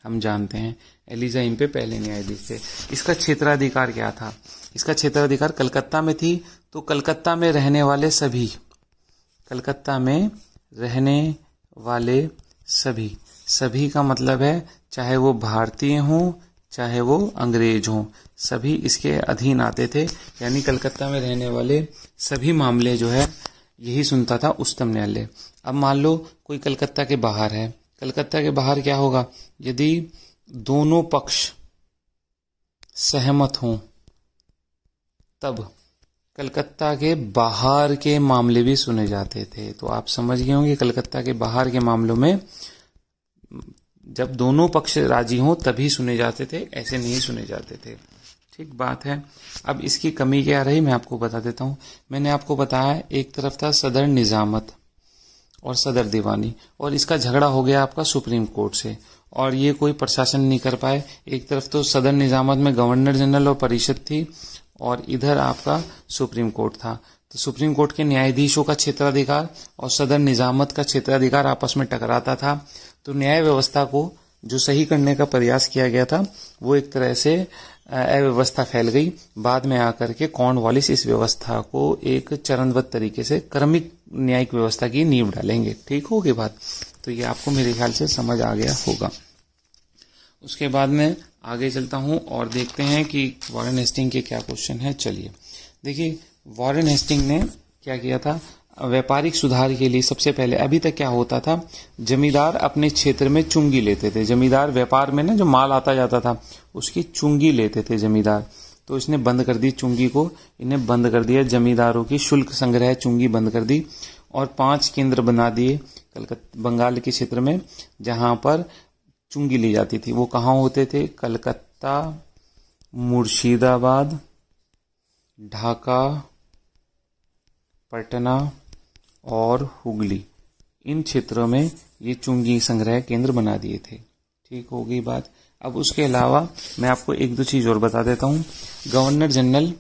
हम जानते हैं एलिजा इम्पे पहले न्यायाधीश थे इसका क्षेत्राधिकार क्या था इसका क्षेत्राधिकार कलकत्ता में थी तो कलकत्ता में रहने वाले सभी कलकत्ता में रहने वाले सभी सभी का मतलब है चाहे वो भारतीय हों चाहे वो अंग्रेज हों सभी इसके अधीन आते थे यानी कलकत्ता में रहने वाले सभी मामले जो है यही सुनता था उच्चतम न्यायालय अब मान लो कोई कलकत्ता के बाहर है कलकत्ता के बाहर क्या होगा यदि दोनों पक्ष सहमत हों तब कलकत्ता के बाहर के मामले भी सुने जाते थे तो आप समझ गए होंगे कलकत्ता के बाहर के मामलों में जब दोनों पक्ष राजी हों तभी सुने जाते थे ऐसे नहीं सुने जाते थे ठीक बात है अब इसकी कमी क्या रही मैं आपको बता देता हूँ मैंने आपको बताया एक तरफ था सदर निज़ामत और सदर दीवानी और इसका झगड़ा हो गया आपका सुप्रीम कोर्ट से और ये कोई प्रशासन नहीं कर पाए एक तरफ तो सदर निज़ामत में गवर्नर जनरल और परिषद थी और इधर आपका सुप्रीम कोर्ट था तो सुप्रीम कोर्ट के न्यायाधीशों का क्षेत्राधिकार और सदर निज़ामत का क्षेत्राधिकार आपस में टकराता था तो न्याय व्यवस्था को जो सही करने का प्रयास किया गया था वो एक तरह से अव्यवस्था फैल गई बाद में आकर के कौन वालिस इस व्यवस्था को एक चरणबद्ध तरीके से क्रमिक न्यायिक व्यवस्था की नींव डालेंगे ठीक होगी बात तो ये आपको मेरे ख्याल से समझ आ गया होगा उसके बाद में आगे चलता हूं और देखते हैं कि वॉरन हेस्टिंग के क्या क्वेश्चन है चलिए देखिए वॉरन हेस्टिंग ने क्या किया था व्यापारिक सुधार के लिए सबसे पहले अभी तक क्या होता था जमींदार अपने क्षेत्र में चुंगी लेते थे जमींदार व्यापार में ना जो माल आता जाता था उसकी चुंगी लेते थे जमींदार तो इसने बंद कर दी चुंगी को इन्हें बंद कर दिया जमींदारों की शुल्क संग्रह चुंगी बंद कर दी और पांच केंद्र बना दिए कलकत्ता बंगाल के क्षेत्र में जहां पर चुंगी ली जाती थी वो कहाँ होते थे कलकत्ता मुर्शिदाबाद ढाका पटना और हुगली इन क्षेत्रों में ये चुंगी संग्रह केंद्र बना दिए थे ठीक हो गई बात अब उसके अलावा मैं आपको एक दो चीज और बता देता हूं गवर्नर जनरल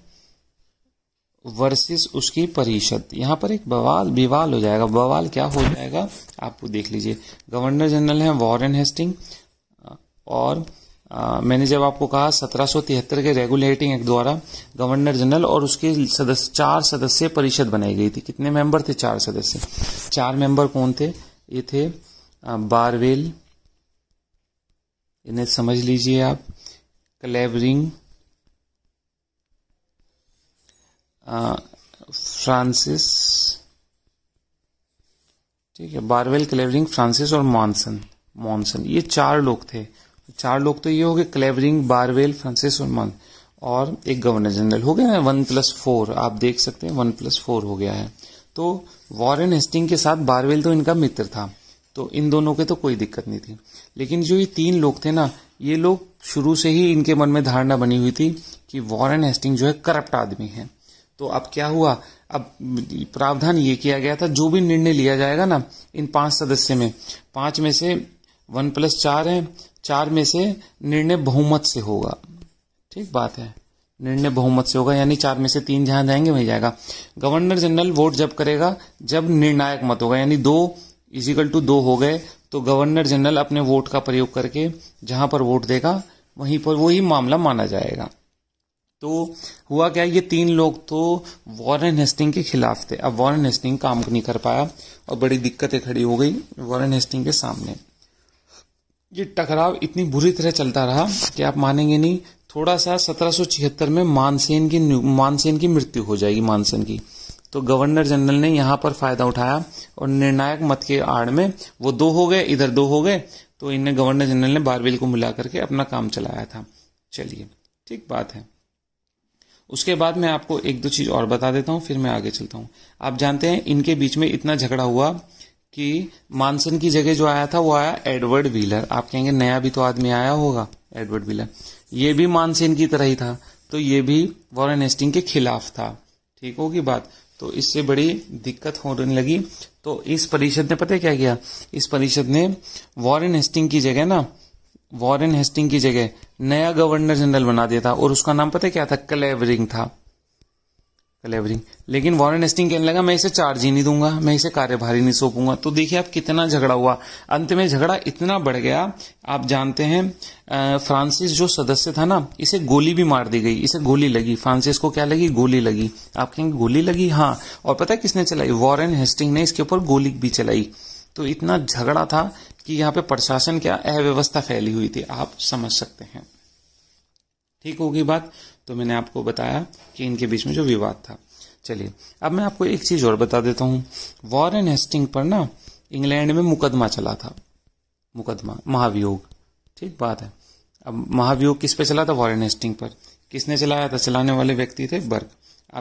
वर्सेस उसकी परिषद यहाँ पर एक बवाल विवाल हो जाएगा बवाल क्या हो जाएगा आपको देख लीजिए गवर्नर जनरल है वॉरेन हेस्टिंग और आ, मैंने जब आपको कहा सत्रह के रेगुलेटिंग एक्ट द्वारा गवर्नर जनरल और उसके सदस्य चार सदस्य परिषद बनाई गई थी कितने मेंबर थे चार सदस्य चार मेंबर कौन थे ये थे बारवेल इन्हें समझ लीजिए आप क्लेवरिंग फ्रांसिस ठीक है बारवेल क्लेवरिंग फ्रांसिस और मॉनसन मॉनसन ये चार लोग थे चार लोग तो ये हो गए क्लेवरिंग बारवेल फ्रांसिस और और एक गवर्नर जनरल हो गया ना वन प्लस फोर आप देख सकते हैं वन प्लस फोर हो गया है तो वॉरेन हेस्टिंग के साथ बारवेल तो इनका मित्र था तो इन दोनों के तो कोई दिक्कत नहीं थी लेकिन जो ये तीन लोग थे ना ये लोग शुरू से ही इनके मन में धारणा बनी हुई थी कि वॉरेन हेस्टिंग जो है करप्ट आदमी है तो अब क्या हुआ अब प्रावधान ये किया गया था जो भी निर्णय लिया जाएगा ना इन पांच सदस्य में पांच में से वन प्लस चार है चार में से निर्णय बहुमत से होगा ठीक बात है निर्णय बहुमत से होगा यानी चार में से तीन जहां जाएंगे वहीं जाएगा गवर्नर जनरल वोट जब करेगा जब निर्णायक मत होगा यानी दो इजिकल टू दो हो गए तो गवर्नर जनरल अपने वोट का प्रयोग करके जहां पर वोट देगा वहीं पर वही मामला माना जाएगा तो हुआ क्या ये तीन लोग तो वॉरेन हेस्टिंग के खिलाफ थे अब वॉरेन हेस्टिंग काम नहीं कर पाया और बड़ी दिक्कतें खड़ी हो गई वॉरेन हेस्टिंग के सामने ये टकराव इतनी बुरी तरह चलता रहा कि आप मानेंगे नहीं थोड़ा सा सत्रह में मानसेन की मानसेन की मृत्यु हो जाएगी मानसेन की तो गवर्नर जनरल ने यहाँ पर फायदा उठाया और निर्णायक मत के आड़ में वो दो हो गए इधर दो हो गए तो इन गवर्नर जनरल ने बारवेल को मिला करके अपना काम चलाया था चलिए ठीक बात है उसके बाद मैं आपको एक दो चीज और बता देता हूँ फिर मैं आगे चलता हूँ आप जानते हैं इनके बीच में इतना झगड़ा हुआ कि मानसन की जगह जो आया था वो आया एडवर्ड व्हीलर आप कहेंगे नया भी तो आदमी आया होगा एडवर्ड व्हीलर ये भी मानसेन की तरह ही था तो ये भी वॉरन हेस्टिंग के खिलाफ था ठीक होगी बात तो इससे बड़ी दिक्कत होने लगी तो इस परिषद ने पता क्या किया इस परिषद ने वॉरन हेस्टिंग की जगह ना वॉरन हेस्टिंग की जगह नया गवर्नर जनरल बना दिया था और उसका नाम पता क्या था क्लेवरिंग था लेवरिंग लेकिन वॉरन एस्टिंग कहने लगा मैं इसे चार्ज ही नहीं दूंगा मैं इसे कार्यभारी नहीं सौंपूंगा तो देखिए आप कितना झगड़ा हुआ अंत में झगड़ा इतना बढ़ गया आप जानते हैं फ्रांसिस जो सदस्य था ना इसे गोली भी मार दी गई इसे गोली लगी फ्रांसिस को क्या लगी गोली लगी आप कहेंगे गोली लगी हाँ और पता है किसने चलाई वॉरन हेस्टिंग ने इसके ऊपर गोली भी चलाई तो इतना झगड़ा था कि यहाँ पे प्रशासन क्या अव्यवस्था फैली हुई थी आप समझ सकते हैं ठीक होगी बात तो मैंने आपको बताया कि इनके बीच में जो विवाद था चलिए अब मैं आपको एक चीज़ और बता देता हूँ वॉरेन हेस्टिंग पर ना इंग्लैंड में मुकदमा चला था मुकदमा महाभियोग ठीक बात है अब महाभियोग किस पे चला था वॉरेन हेस्टिंग पर किसने चलाया था चलाने वाले व्यक्ति थे बर्ग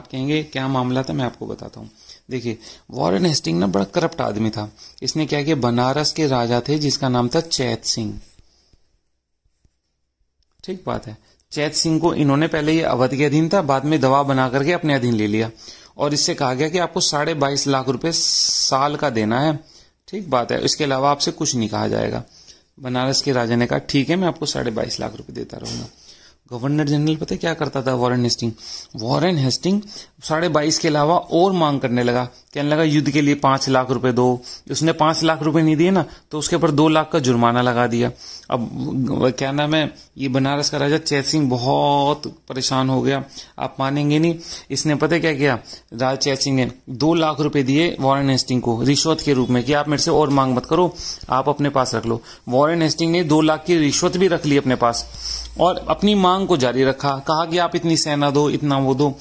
आप कहेंगे क्या मामला था मैं आपको बताता हूँ देखिए वॉरेन हेस्टिंग ना बड़ा करप्ट आदमी था इसने क्या किया बनारस के राजा थे जिसका नाम था चैत सिंह ठीक बात है चैत सिंह को इन्होंने पहले ये अवध के अधीन था बाद में दवा बना करके अपने अधीन ले लिया और इससे कहा गया कि आपको साढ़े बाईस लाख रुपए साल का देना है ठीक बात है इसके अलावा आपसे कुछ नहीं कहा जाएगा बनारस के राजा ने कहा ठीक है मैं आपको साढ़े बाईस लाख रुपए देता रहूंगा गवर्नर जनरल पता क्या करता था वॉरेन हेस्टिंग वॉरेन हेस्टिंग साढ़े बाईस के अलावा और मांग करने लगा कहने लगा युद्ध के लिए पांच लाख रुपए दो उसने पांच लाख रुपए नहीं दिए ना तो उसके ऊपर दो लाख का जुर्माना लगा दिया अब क्या नाम है ये बनारस का राजा चैत सिंह बहुत परेशान हो गया आप मानेंगे नहीं इसने पता क्या किया राजा चैत सिंह ने दो लाख रुपए दिए वॉरेन हेस्टिंग को रिश्वत के रूप में कि आप मेरे से और मांग मत करो आप अपने पास रख लो वॉरेन हेस्टिंग ने दो लाख की रिश्वत भी रख ली अपने पास और अपनी मांग को जारी रखा कहा कि आप इतनी सेना दो इतना वो दो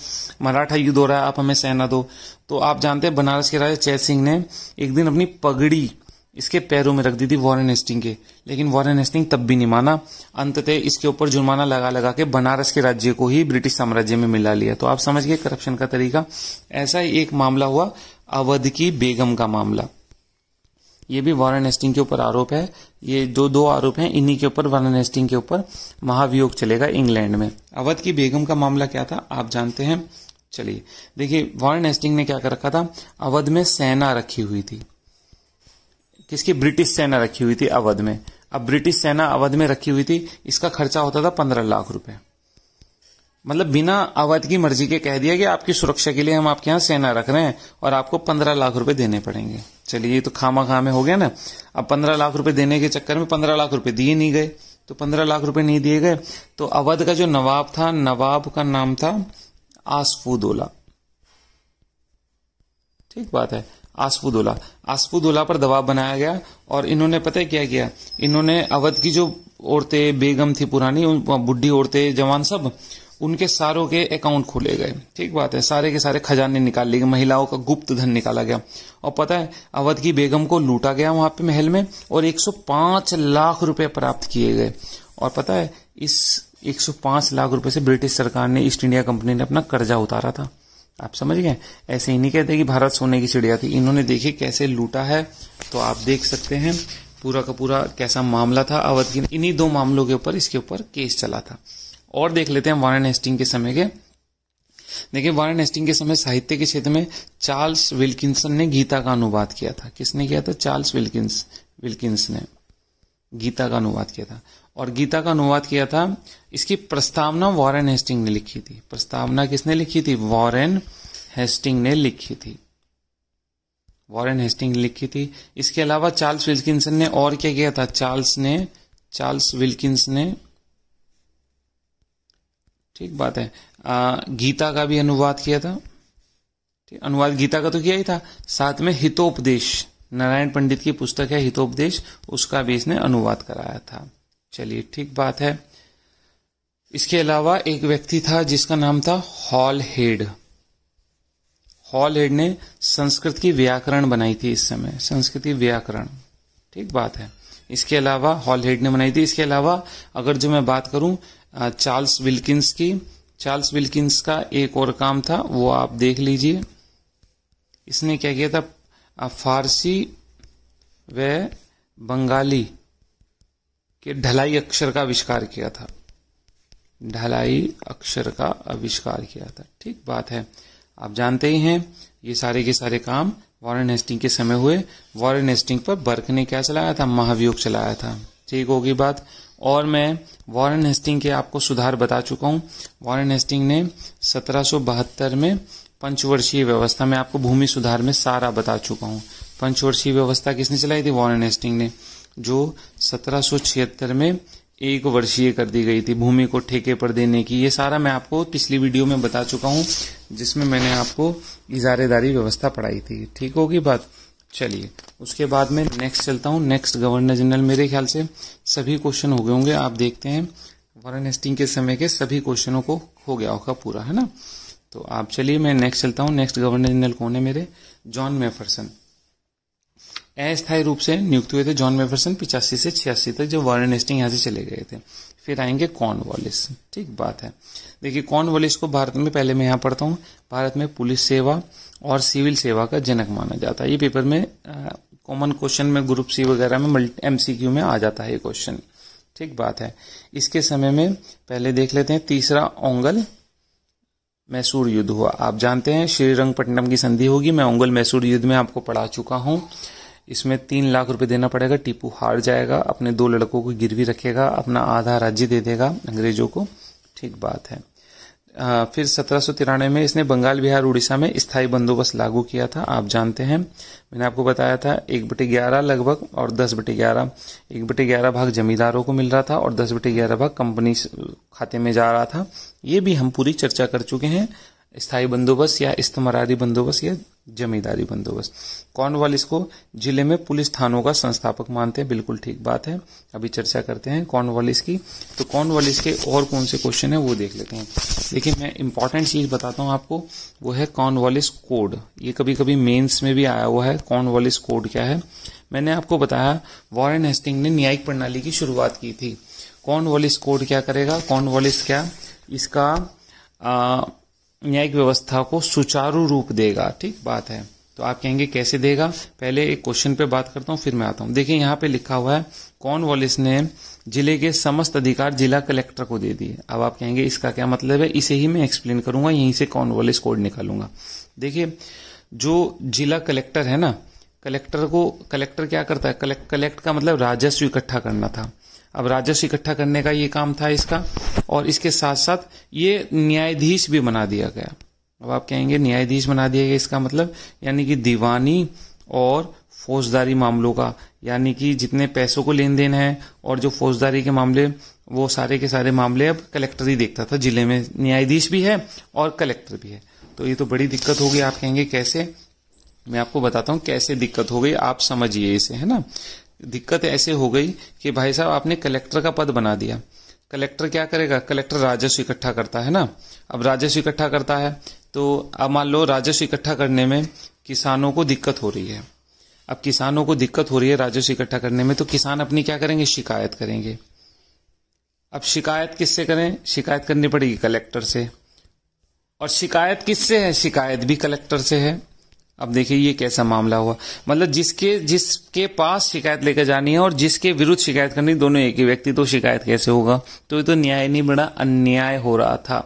मराठा युद्ध हो रहा है आप हमें सेना दो तो आप जानते हैं बनारस के राजा चैत सिंह ने एक दिन अपनी पगड़ी इसके पैरों में रख दी थी वॉरन हेस्टिंग के लेकिन वॉरन हेस्टिंग तब भी नहीं माना अंततः इसके ऊपर जुर्माना लगा लगा के बनारस के राज्य को ही ब्रिटिश साम्राज्य में मिला लिया तो आप समझ गए करप्शन का तरीका ऐसा ही एक मामला हुआ अवध की बेगम का मामला ये भी वारन हेस्टिंग के ऊपर आरोप है ये जो दो आरोप हैं इन्हीं के ऊपर वारन हेस्टिंग के ऊपर महाभियोग चलेगा इंग्लैंड में अवध की बेगम का मामला क्या था आप जानते हैं चलिए देखिए वारन हेस्टिंग ने क्या कर रखा था अवध में सेना रखी हुई थी किसकी ब्रिटिश सेना रखी हुई थी अवध में अब ब्रिटिश सेना अवध में रखी हुई थी इसका खर्चा होता था पंद्रह लाख रुपए मतलब बिना अवध की मर्जी के कह दिया कि आपकी सुरक्षा के लिए हम आपके यहाँ सेना रख रहे हैं और आपको पंद्रह लाख रुपए देने पड़ेंगे चलिए ये तो खामा खामे हो गया ना अब पंद्रह लाख रुपए देने के चक्कर में पंद्रह लाख रुपए दिए नहीं गए तो पंद्रह लाख रुपए नहीं दिए गए तो अवध का जो नवाब था नवाब का नाम था आसफूदोला ठीक बात है आसफूदोला आसफूदोला पर दबाव बनाया गया और इन्होंने पता क्या किया इन्होंने अवध की जो औरतें बेगम थी पुरानी बुढ़ी औरतें जवान सब उनके सारों के अकाउंट खोले गए ठीक बात है सारे के सारे खजाने निकाल लिए गए महिलाओं का गुप्त धन निकाला गया और पता है अवध की बेगम को लूटा गया वहां पे महल में और 105 लाख रुपए प्राप्त किए गए और पता है इस 105 लाख रुपए से ब्रिटिश सरकार ने ईस्ट इंडिया कंपनी ने अपना कर्जा उतारा था आप समझ गए ऐसे ही नहीं कहते कि भारत सोने की चिड़िया थी इन्होंने देखे कैसे लूटा है तो आप देख सकते हैं पूरा का पूरा कैसा मामला था अवध की इन्हीं दो मामलों के ऊपर इसके ऊपर केस चला था और देख लेते हैं वारन हेस्टिंग के समय के देखिए वारन हेस्टिंग के समय साहित्य के क्षेत्र में चार्ल्स विल्किंसन ने गीता का अनुवाद किया था किसने किया था चार्ल्स विल्किंस विल्किंस ने गीता का अनुवाद किया था और गीता का अनुवाद किया था इसकी प्रस्तावना वॉरेन हेस्टिंग ने लिखी थी प्रस्तावना किसने लिखी थी वॉरेन हेस्टिंग ने लिखी थी वॉरेन हेस्टिंग ने लिखी थी इसके अलावा चार्ल्स विल्किंसन ने और क्या किया था चार्ल्स ने चार्ल्स विल्किंस ने ठीक बात है आ, गीता का भी अनुवाद किया था ठीक अनुवाद गीता का तो किया ही था साथ में हितोपदेश नारायण पंडित की पुस्तक है हितोपदेश उसका भी इसने अनुवाद कराया था चलिए ठीक बात है इसके अलावा एक व्यक्ति था जिसका नाम था हॉल हेड हॉल हेड ने संस्कृत की व्याकरण बनाई थी इस समय संस्कृति व्याकरण ठीक बात है इसके अलावा हॉल हेड ने बनाई थी इसके अलावा अगर जो मैं बात करूं चार्ल्स विल्किंस की चार्ल्स विल्किंस का एक और काम था वो आप देख लीजिए इसने क्या किया था फारसी व बंगाली के ढलाई अक्षर का आविष्कार किया था ढलाई अक्षर का आविष्कार किया था ठीक बात है आप जानते ही हैं ये सारे के सारे काम वॉरन हेस्टिंग के समय हुए वॉरन हेस्टिंग पर बर्क ने क्या चलाया था महाभियोग चलाया था ठीक होगी बात और मैं वॉरेन हेस्टिंग के आपको सुधार बता चुका हूँ वॉरेन हेस्टिंग ने सत्रह में पंचवर्षीय व्यवस्था में आपको भूमि सुधार में सारा बता चुका हूँ पंचवर्षीय व्यवस्था किसने चलाई थी वॉरेन हेस्टिंग ने जो सत्रह में एक वर्षीय कर दी गई थी भूमि को ठेके पर देने की ये सारा मैं आपको पिछली वीडियो में बता चुका हूँ जिसमें मैंने आपको इजारेदारी व्यवस्था पढ़ाई थी ठीक होगी बात चलिए उसके बाद में नेक्स्ट चलता हूँ नेक्स्ट गवर्नर जनरल मेरे ख्याल से सभी क्वेश्चन हो गए होंगे आप देखते हैं वारन हेस्टिंग के समय के सभी क्वेश्चनों को हो गया होगा पूरा है ना तो आप चलिए मैं नेक्स्ट चलता हूँ नेक्स्ट गवर्नर जनरल कौन है मेरे जॉन मेफरसन अस्थायी रूप से नियुक्त हुए थे जॉन मेफरसन पिचासी से छियासी तक जब वारन हेस्टिंग यहाँ से चले गए थे फिर आएंगे कॉन वॉलिस ठीक बात है देखिए कॉन वॉलिस को भारत में पहले मैं यहाँ पढ़ता हूँ भारत में पुलिस सेवा और सिविल सेवा का जनक माना जाता है ये पेपर में कॉमन क्वेश्चन में ग्रुप सी वगैरह में मल्टी एमसीक्यू में आ जाता है ये क्वेश्चन ठीक बात है इसके समय में पहले देख लेते हैं तीसरा ओंगल मैसूर युद्ध हुआ आप जानते हैं श्रीरंगपट्टनम की संधि होगी मैं ओंगल मैसूर युद्ध में आपको पढ़ा चुका हूँ इसमें तीन लाख रुपए देना पड़ेगा टीपू हार जाएगा अपने दो लड़कों को गिरवी रखेगा अपना आधा राज्य दे देगा अंग्रेजों को ठीक बात है फिर सत्रह सौ तिरानवे में इसने बंगाल बिहार उड़ीसा में स्थायी बंदोबस्त लागू किया था आप जानते हैं मैंने आपको बताया था एक बटे ग्यारह लगभग और दस बटे ग्यारह एक बटे ग्यारह भाग जमींदारों को मिल रहा था और दस बटे ग्यारह भाग कंपनी खाते में जा रहा था ये भी हम पूरी चर्चा कर चुके हैं स्थायी बंदोबस्त या इस्तमरारी बंदोबस्त या जमींदारी बंदोबस्त कॉर्नवाल इसको जिले में पुलिस थानों का संस्थापक मानते हैं बिल्कुल ठीक बात है अभी चर्चा करते हैं कॉर्नवालिस की तो कॉर्नवालिस के और कौन से क्वेश्चन है वो देख लेते हैं देखिए मैं इंपॉर्टेंट चीज बताता हूँ आपको वो है कॉर्नवालिस कोड ये कभी कभी मेन्स में भी आया हुआ है कॉर्नवालिस कोड क्या है मैंने आपको बताया वॉरन हेस्टिंग ने न्यायिक प्रणाली की शुरुआत की थी कॉर्नवालिस कोड क्या करेगा कॉर्नवालिस क्या इसका न्यायिक व्यवस्था को सुचारू रूप देगा ठीक बात है तो आप कहेंगे कैसे देगा पहले एक क्वेश्चन पे बात करता हूँ फिर मैं आता हूँ देखिए यहाँ पे लिखा हुआ है कौन वॉलिस ने जिले के समस्त अधिकार जिला कलेक्टर को दे दिए अब आप कहेंगे इसका क्या मतलब है इसे ही मैं एक्सप्लेन करूंगा यहीं से कौन वॉलिस कोड निकालूंगा देखिए जो जिला कलेक्टर है ना कलेक्टर को कलेक्टर क्या करता है कलेक्ट कलेक्ट का मतलब राजस्व इकट्ठा करना था अब राजस्व इकट्ठा करने का ये काम था इसका और इसके साथ साथ ये न्यायाधीश भी बना दिया गया अब आप कहेंगे न्यायाधीश बना दिया गया इसका मतलब यानी कि दीवानी और फौजदारी मामलों का यानी कि जितने पैसों को लेन देन है और जो फौजदारी के मामले वो सारे के सारे मामले अब कलेक्टर ही देखता था जिले में न्यायाधीश भी है और कलेक्टर भी है तो ये तो बड़ी दिक्कत होगी आप कहेंगे कैसे मैं आपको बताता हूँ कैसे दिक्कत हो गई आप समझिए इसे है ना दिक्कत ऐसे हो गई कि भाई साहब आपने कलेक्टर का पद बना दिया कलेक्टर क्या करेगा कलेक्टर राजस्व इकट्ठा करता है ना अब राजस्व इकट्ठा करता है तो अब मान लो राजस्व इकट्ठा करने में किसानों को दिक्कत हो रही है अब किसानों को दिक्कत हो रही है राजस्व इकट्ठा करने में तो किसान अपनी क्या करेंगे शिकायत करेंगे अब शिकायत किससे करें शिकायत करनी पड़ेगी कलेक्टर से और शिकायत किससे है शिकायत भी कलेक्टर से है अब देखिए ये कैसा मामला हुआ मतलब जिसके जिसके पास शिकायत लेकर जानी है और जिसके विरुद्ध शिकायत करनी दोनों एक ही व्यक्ति तो शिकायत कैसे होगा तो ये तो न्याय नहीं बड़ा अन्याय हो रहा था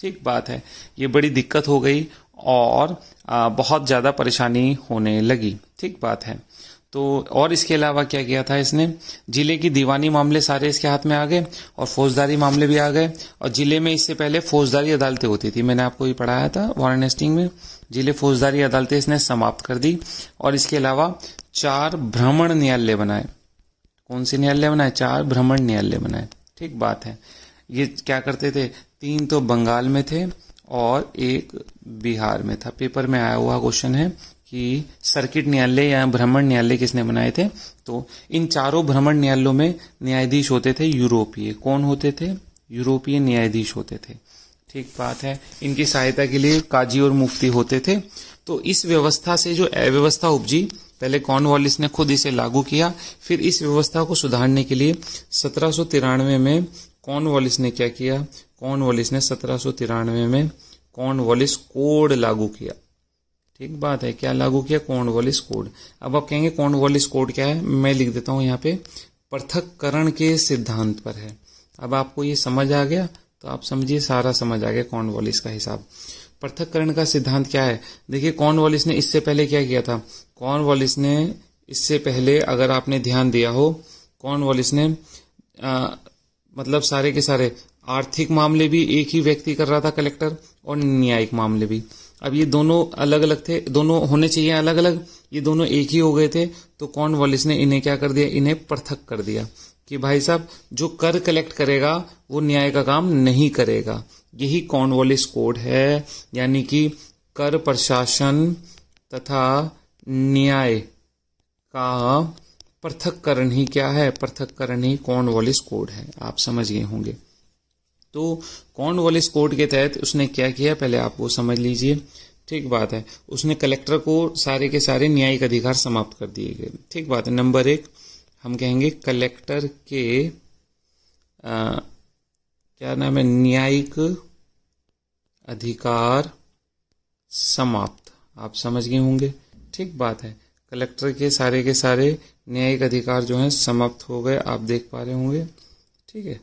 ठीक बात है ये बड़ी दिक्कत हो गई और आ, बहुत ज़्यादा परेशानी होने लगी ठीक बात है तो और इसके अलावा क्या किया था इसने जिले की दीवानी मामले सारे इसके हाथ में आ गए और फौजदारी मामले भी आ गए और जिले में इससे पहले फौजदारी अदालतें होती थी मैंने आपको ये पढ़ाया था वारन में जिले फौजदारी अदालतें इसने समाप्त कर दी और इसके अलावा चार भ्रमण न्यायालय बनाए कौन से न्यायालय बनाए चार भ्रमण न्यायालय बनाए ठीक बात है ये क्या करते थे तीन तो बंगाल में थे और एक बिहार में था पेपर में आया हुआ क्वेश्चन है कि सर्किट न्यायालय या भ्रमण न्यायालय किसने बनाए थे तो इन चारों भ्रमण न्यायालयों में न्यायाधीश होते थे यूरोपीय कौन होते थे यूरोपीय न्यायाधीश होते थे ठीक बात है इनकी सहायता के लिए काजी और मुफ्ती होते थे तो इस व्यवस्था से जो अव्यवस्था उपजी पहले वॉलिस ने खुद इसे लागू किया फिर इस व्यवस्था को सुधारने के लिए सत्रह में वॉलिस ने क्या किया वॉलिस ने सत्रह में वॉलिस कोड लागू किया ठीक बात है क्या लागू किया वॉलिस कोड अब आप कहेंगे वॉलिस कोड क्या है मैं लिख देता हूं यहाँ पे पृथककरण के सिद्धांत पर है अब आपको ये समझ आ गया तो आप समझिए सारा समझ आ गया कौन वॉलिस का हिसाब पृथककरण का सिद्धांत क्या है देखिए कौन वॉलिस ने इससे पहले क्या किया था कौन वॉलिस ने इससे पहले अगर आपने ध्यान दिया हो कौन वॉलिस ने आ, मतलब सारे के सारे आर्थिक मामले भी एक ही व्यक्ति कर रहा था कलेक्टर और न्यायिक मामले भी अब ये दोनों अलग अलग थे दोनों होने चाहिए अलग अलग ये दोनों एक ही हो गए थे तो कौन वॉलिस ने इन्हें क्या कर दिया इन्हें पृथक कर दिया कि भाई साहब जो कर कलेक्ट करेगा वो न्याय का काम नहीं करेगा यही कॉर्नवॉलिस कोड है यानी कि कर प्रशासन तथा न्याय का पृथककरण ही क्या है पृथककरण ही कॉर्नवॉलिस कोड है आप समझ गए होंगे तो कॉर्नवॉलिस कोड के तहत उसने क्या किया पहले आप वो समझ लीजिए ठीक बात है उसने कलेक्टर को सारे के सारे न्यायिक अधिकार समाप्त कर दिए गए ठीक बात है नंबर एक हम कहेंगे कलेक्टर के आ, क्या नाम है न्यायिक अधिकार समाप्त आप समझ गए होंगे ठीक बात है कलेक्टर के सारे के सारे न्यायिक अधिकार जो हैं समाप्त हो गए आप देख पा रहे होंगे ठीक है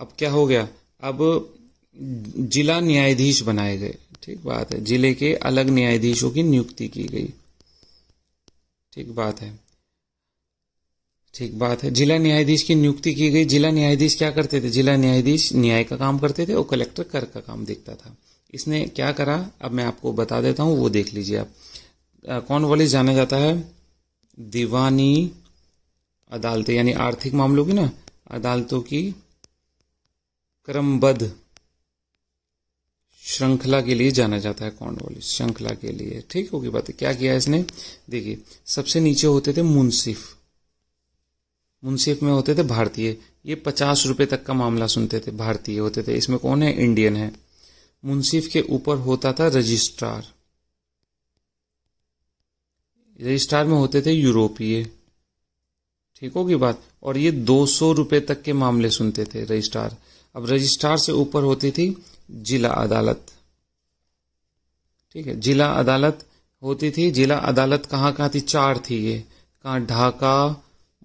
अब क्या हो गया अब जिला न्यायाधीश बनाए गए ठीक बात है जिले के अलग न्यायाधीशों की नियुक्ति की गई ठीक बात है ठीक बात है जिला न्यायाधीश की नियुक्ति की गई जिला न्यायाधीश क्या करते थे जिला न्यायाधीश न्याय का काम करते थे और कलेक्टर कर का काम देखता था इसने क्या करा अब मैं आपको बता देता हूँ वो देख लीजिए आप कौन वाली जाना जाता है दीवानी अदालतें यानी आर्थिक मामलों की ना अदालतों की क्रमबद्ध श्रृंखला के लिए जाना जाता है वाली श्रृंखला के लिए ठीक होगी बात क्या किया इसने देखिए सबसे नीचे होते थे मुंसिफ मुंसिफ में होते थे भारतीय ये पचास रुपये तक का मामला सुनते थे भारतीय होते थे इसमें कौन है इंडियन है मुंसिफ के ऊपर होता था रजिस्ट्रार रजिस्ट्रार में होते थे यूरोपीय ठीक होगी बात और ये दो सौ रुपये तक के मामले सुनते थे रजिस्ट्रार अब रजिस्ट्रार से ऊपर होती थी जिला अदालत ठीक है जिला अदालत होती थी जिला अदालत कहाँ कहाँ थी चार थी ये कहा ढाका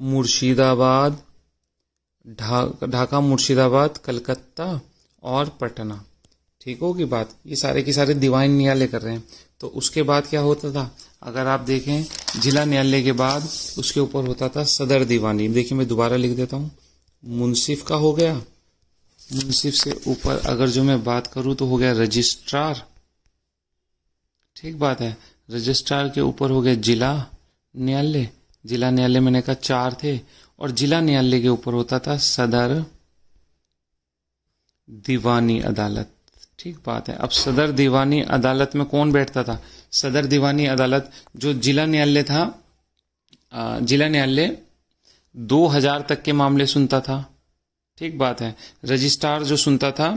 मुर्शिदाबाद ढाका धा, मुर्शिदाबाद कलकत्ता और पटना ठीक होगी बात ये सारे के सारे दिवाइन न्यायालय कर रहे हैं तो उसके बाद क्या होता था अगर आप देखें जिला न्यायालय के बाद उसके ऊपर होता था सदर दीवानी देखिए मैं दोबारा लिख देता हूँ मुनसिफ का हो गया मुनसिफ से ऊपर अगर जो मैं बात करूँ तो हो गया रजिस्ट्रार ठीक बात है रजिस्ट्रार के ऊपर हो गया जिला न्यायालय जिला न्यायालय मैंने कहा चार थे और जिला न्यायालय के ऊपर होता था सदर दीवानी अदालत ठीक बात है अब सदर दीवानी अदालत में कौन बैठता था सदर दीवानी अदालत जो जिला न्यायालय था जिला न्यायालय 2000 तक के मामले सुनता था ठीक बात है रजिस्ट्रार जो सुनता था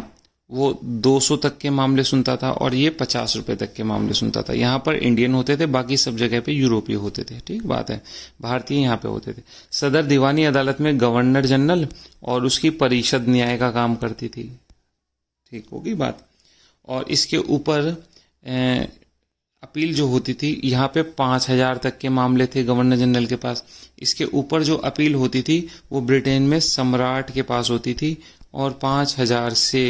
वो 200 तक के मामले सुनता था और ये पचास रुपए तक के मामले सुनता था यहाँ पर इंडियन होते थे बाकी सब जगह पे यूरोपीय होते थे ठीक बात है भारतीय यहाँ पे होते थे सदर दीवानी अदालत में गवर्नर जनरल और उसकी परिषद न्याय का काम करती थी ठीक होगी बात और इसके ऊपर अपील जो होती थी यहाँ पे पांच हजार तक के मामले थे गवर्नर जनरल के पास इसके ऊपर जो अपील होती थी वो ब्रिटेन में सम्राट के पास होती थी और पांच हजार से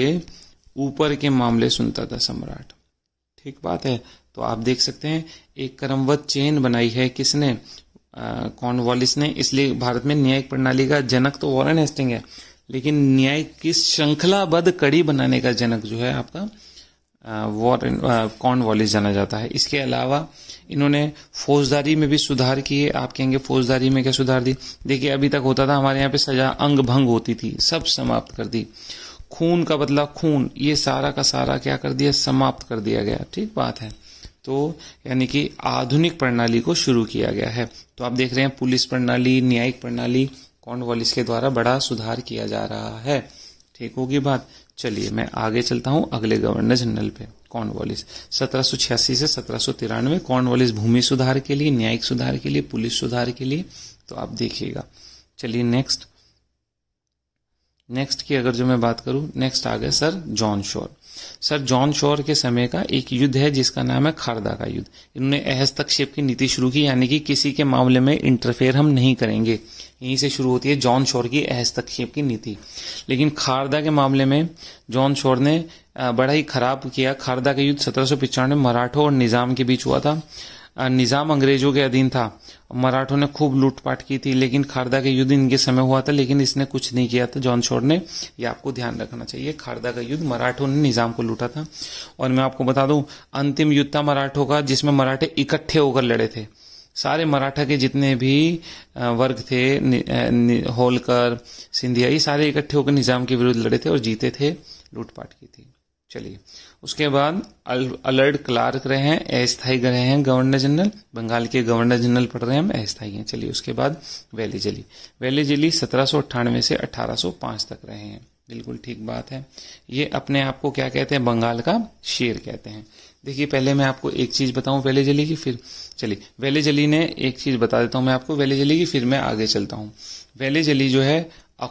ऊपर के मामले सुनता था सम्राट ठीक बात है तो आप देख सकते हैं एक क्रमवत चेन बनाई है किसने वॉलिस ने इसलिए भारत में न्यायिक प्रणाली का जनक तो वॉरन हेस्टिंग है लेकिन न्याय की श्रृंखलाबद्ध कड़ी बनाने का जनक जो है आपका कौन वॉलिस जाना जाता है इसके अलावा इन्होंने फौजदारी में भी सुधार किए आप कहेंगे फौजदारी में क्या सुधार दी देखिए अभी तक होता था हमारे यहाँ पे सजा अंग भंग होती थी सब समाप्त कर दी खून का बदला खून ये सारा का सारा क्या कर दिया समाप्त कर दिया गया ठीक बात है तो यानी कि आधुनिक प्रणाली को शुरू किया गया है तो आप देख रहे हैं पुलिस प्रणाली न्यायिक प्रणाली कौन वॉलिस के द्वारा बड़ा सुधार किया जा रहा है ठीक होगी बात चलिए मैं आगे चलता हूं अगले गवर्नर जनरल पे वॉलिस सत्रह से सत्रह तिरानवे वॉलिस भूमि सुधार के लिए न्यायिक सुधार के लिए पुलिस सुधार के लिए तो आप देखिएगा चलिए नेक्स्ट नेक्स्ट की अगर जो मैं बात करूं नेक्स्ट आ गए Sir John Shore Sir John Shore के समय का एक युद्ध है जिसका नाम है खारदा का युद्ध इन्होंने अहस्तक्षेप की नीति शुरू की यानी कि किसी के मामले में इंटरफेयर हम नहीं करेंगे यहीं से शुरू होती है जॉन शोर की अहस्तक्षेप की नीति लेकिन खारदा के मामले में जॉन शोर ने बड़ा ही खराब किया खारदा का युद्ध सत्रह मराठों और निजाम के बीच हुआ था निज़ाम अंग्रेजों के अधीन था मराठों ने खूब लूटपाट की थी लेकिन खारदा के युद्ध इनके समय हुआ था लेकिन इसने कुछ नहीं किया था जॉन शोर ने यह आपको ध्यान रखना चाहिए खारदा का युद्ध मराठों ने निज़ाम को लूटा था और मैं आपको बता दूं अंतिम युद्ध था मराठों का जिसमें मराठे इकट्ठे होकर लड़े थे सारे मराठा के जितने भी वर्ग थे होलकर सिंधिया ये सारे इकट्ठे होकर निज़ाम के विरुद्ध लड़े थे और जीते थे लूटपाट की थी चलिए उसके बाद अलर्ट क्लार्क रहे हैं अस्थायी रहे हैं गवर्नर जनरल बंगाल के गवर्नर जनरल पढ़ रहे हैं हम अस्थायी हैं चलिए उसके बाद वैली जली वैली जली सत्रह से 1805 तक रहे हैं बिल्कुल ठीक बात है ये अपने आप को क्या कहते हैं बंगाल का शेर कहते हैं देखिए पहले मैं आपको एक चीज बताऊं वैली जली की फिर चलिए वैली जली ने एक चीज बता देता हूं मैं आपको वैली जली की फिर मैं आगे चलता हूं वैली जली जो है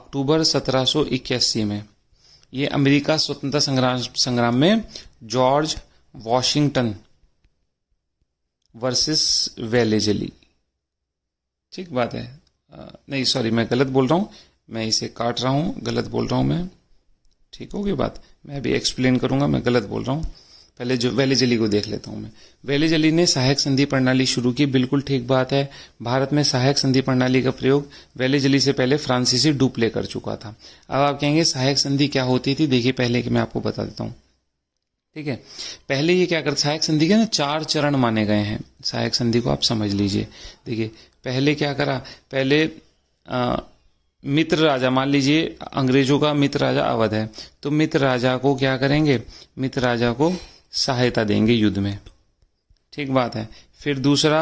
अक्टूबर सत्रह में ये अमेरिका स्वतंत्रता संग्राम संग्राम में जॉर्ज वॉशिंगटन वर्सेस वेलेजली ठीक बात है नहीं सॉरी मैं गलत बोल रहा हूं मैं इसे काट रहा हूं गलत बोल रहा हूं मैं ठीक होगी बात मैं अभी एक्सप्लेन करूंगा मैं गलत बोल रहा हूं पहले जो वेलेजली को देख लेता हूं मैं जली ने सहायक संधि प्रणाली शुरू की बिल्कुल ठीक बात है भारत में सहायक संधि प्रणाली का प्रयोग जली से पहले फ्रांसीसी डुप्ले कर चुका था अब आप कहेंगे सहायक संधि क्या होती थी देखिए पहले कि मैं आपको बता देता हूँ ठीक है पहले ये क्या कर सहायक संधि के ना चार चरण माने गए हैं सहायक संधि को आप समझ लीजिए देखिए पहले क्या करा पहले आ, मित्र राजा मान लीजिए अंग्रेजों का मित्र राजा अवध है तो मित्र राजा को क्या करेंगे मित्र राजा को सहायता देंगे युद्ध में ठीक बात है फिर दूसरा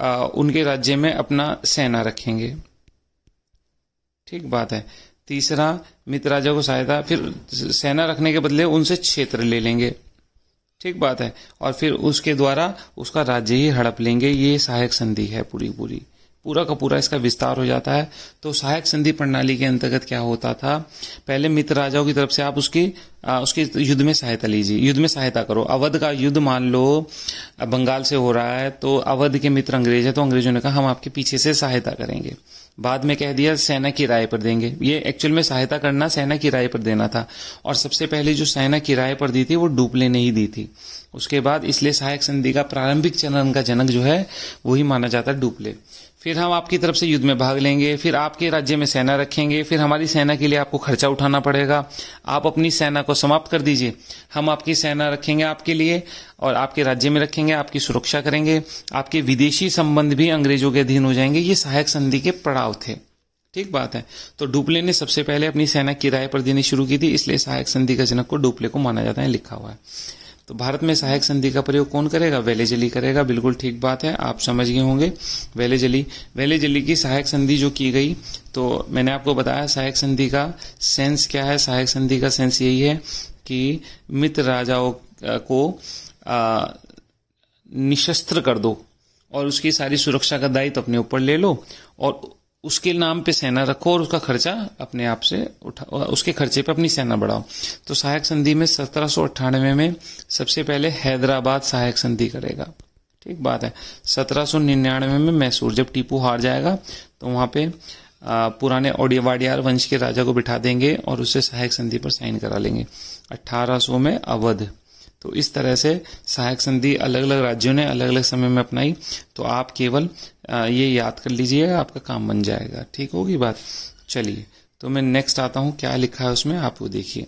आ, उनके राज्य में अपना सेना रखेंगे ठीक बात है तीसरा मित्र राजा को सहायता फिर सेना रखने के बदले उनसे क्षेत्र ले लेंगे ठीक बात है और फिर उसके द्वारा उसका राज्य ही हड़प लेंगे ये सहायक संधि है पूरी पूरी पूरा का पूरा इसका विस्तार हो जाता है तो सहायक संधि प्रणाली के अंतर्गत क्या होता था पहले मित्र राजाओं की तरफ से आप उसकी आ, उसके युद्ध में सहायता लीजिए युद्ध में सहायता करो अवध का युद्ध मान लो बंगाल से हो रहा है तो अवध के मित्र अंग्रेज है तो अंग्रेजों ने कहा हम आपके पीछे से सहायता करेंगे बाद में कह दिया सेना किराए पर देंगे ये एक्चुअल में सहायता करना सेना किराए पर देना था और सबसे पहले जो सेना किराए पर दी थी वो ने ही दी थी उसके बाद इसलिए सहायक संधि का प्रारंभिक चरण का जनक जो है वही माना जाता है डुप्ले फिर हम आपकी तरफ से युद्ध में भाग लेंगे फिर आपके राज्य में सेना रखेंगे फिर हमारी सेना के लिए आपको खर्चा उठाना पड़ेगा आप अपनी सेना को समाप्त कर दीजिए हम आपकी सेना रखेंगे आपके लिए और आपके राज्य में रखेंगे आपकी सुरक्षा करेंगे आपके विदेशी संबंध भी अंग्रेजों के अधीन हो जाएंगे ये सहायक संधि के पड़ाव थे ठीक बात है तो डुपले ने सबसे पहले अपनी सेना किराए पर देनी शुरू की थी इसलिए सहायक संधि का जनक को डुपले को माना जाता है लिखा हुआ है तो भारत में सहायक संधि का प्रयोग कौन करेगा वेले जली करेगा बिल्कुल ठीक बात है आप समझ गए होंगे वेले जली वेले जली की सहायक संधि जो की गई तो मैंने आपको बताया सहायक संधि का सेंस क्या है सहायक संधि का सेंस यही है कि मित्र राजाओं को निशस्त्र कर दो और उसकी सारी सुरक्षा का दायित्व तो अपने ऊपर ले लो और उसके नाम पे सेना रखो और उसका खर्चा अपने आप से उठा उसके खर्चे पे अपनी सेना बढ़ाओ तो सहायक संधि में सत्रह में सबसे पहले हैदराबाद सहायक संधि करेगा ठीक बात है सत्रह निन्यानवे में मैसूर जब टीपू हार जाएगा तो वहां पे पुराने ओडियावाडियार वंश के राजा को बिठा देंगे और उसे सहायक संधि पर साइन करा लेंगे अठारह में अवध तो इस तरह से सहायक संधि अलग अलग राज्यों ने अलग अलग समय में अपनाई तो आप केवल ये याद कर लीजिएगा आपका काम बन जाएगा ठीक होगी बात चलिए तो मैं नेक्स्ट आता हूँ क्या लिखा है उसमें आप वो देखिए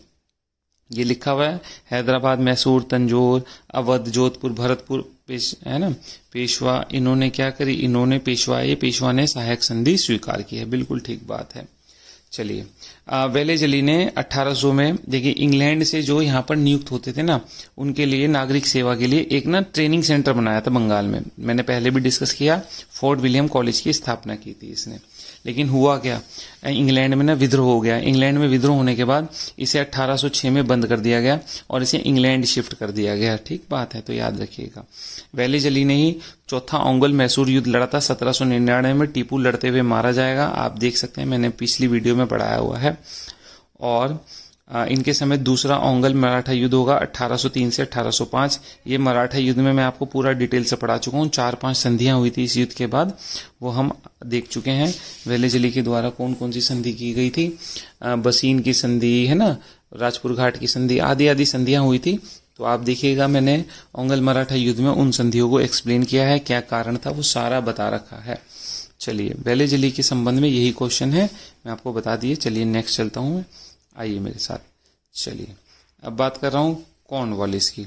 ये लिखा हुआ है हैदराबाद मैसूर तंजोर अवध जोधपुर भरतपुर पेश है ना पेशवा इन्होंने क्या करी इन्होंने पेशवा ये पेशवा ने सहायक संधि स्वीकार की है बिल्कुल ठीक बात है चलिए वेलेज अली ने 1800 में देखिए इंग्लैंड से जो यहाँ पर नियुक्त होते थे ना उनके लिए नागरिक सेवा के लिए एक ना ट्रेनिंग सेंटर बनाया था बंगाल में मैंने पहले भी डिस्कस किया फोर्ट विलियम कॉलेज की स्थापना की थी इसने लेकिन हुआ क्या इंग्लैंड में ना विद्रोह हो गया इंग्लैंड में विद्रोह होने के बाद इसे 1806 में बंद कर दिया गया और इसे इंग्लैंड शिफ्ट कर दिया गया ठीक बात है तो याद रखिएगा वैली जली ने ही चौथा ओंगल मैसूर युद्ध लड़ा था सत्रह में टीपू लड़ते हुए मारा जाएगा आप देख सकते हैं मैंने पिछली वीडियो में पढ़ाया हुआ है और इनके समय दूसरा ओंगल मराठा युद्ध होगा 1803 से 1805 ये मराठा युद्ध में मैं आपको पूरा डिटेल से पढ़ा चुका हूँ चार पांच संधियां हुई थी इस युद्ध के बाद वो हम देख चुके हैं वेले जिले के द्वारा कौन कौन सी संधि की गई थी बसीन की संधि है ना राजपुर घाट की संधि आदि आदि संधियां हुई थी तो आप देखिएगा मैंने ओंगल मराठा युद्ध में उन संधियों को एक्सप्लेन किया है क्या कारण था वो सारा बता रखा है चलिए जली के संबंध में यही क्वेश्चन है मैं आपको बता दिए चलिए नेक्स्ट चलता हूँ मैं आइए मेरे साथ चलिए अब बात कर रहा हूं कॉर्न वॉलिस की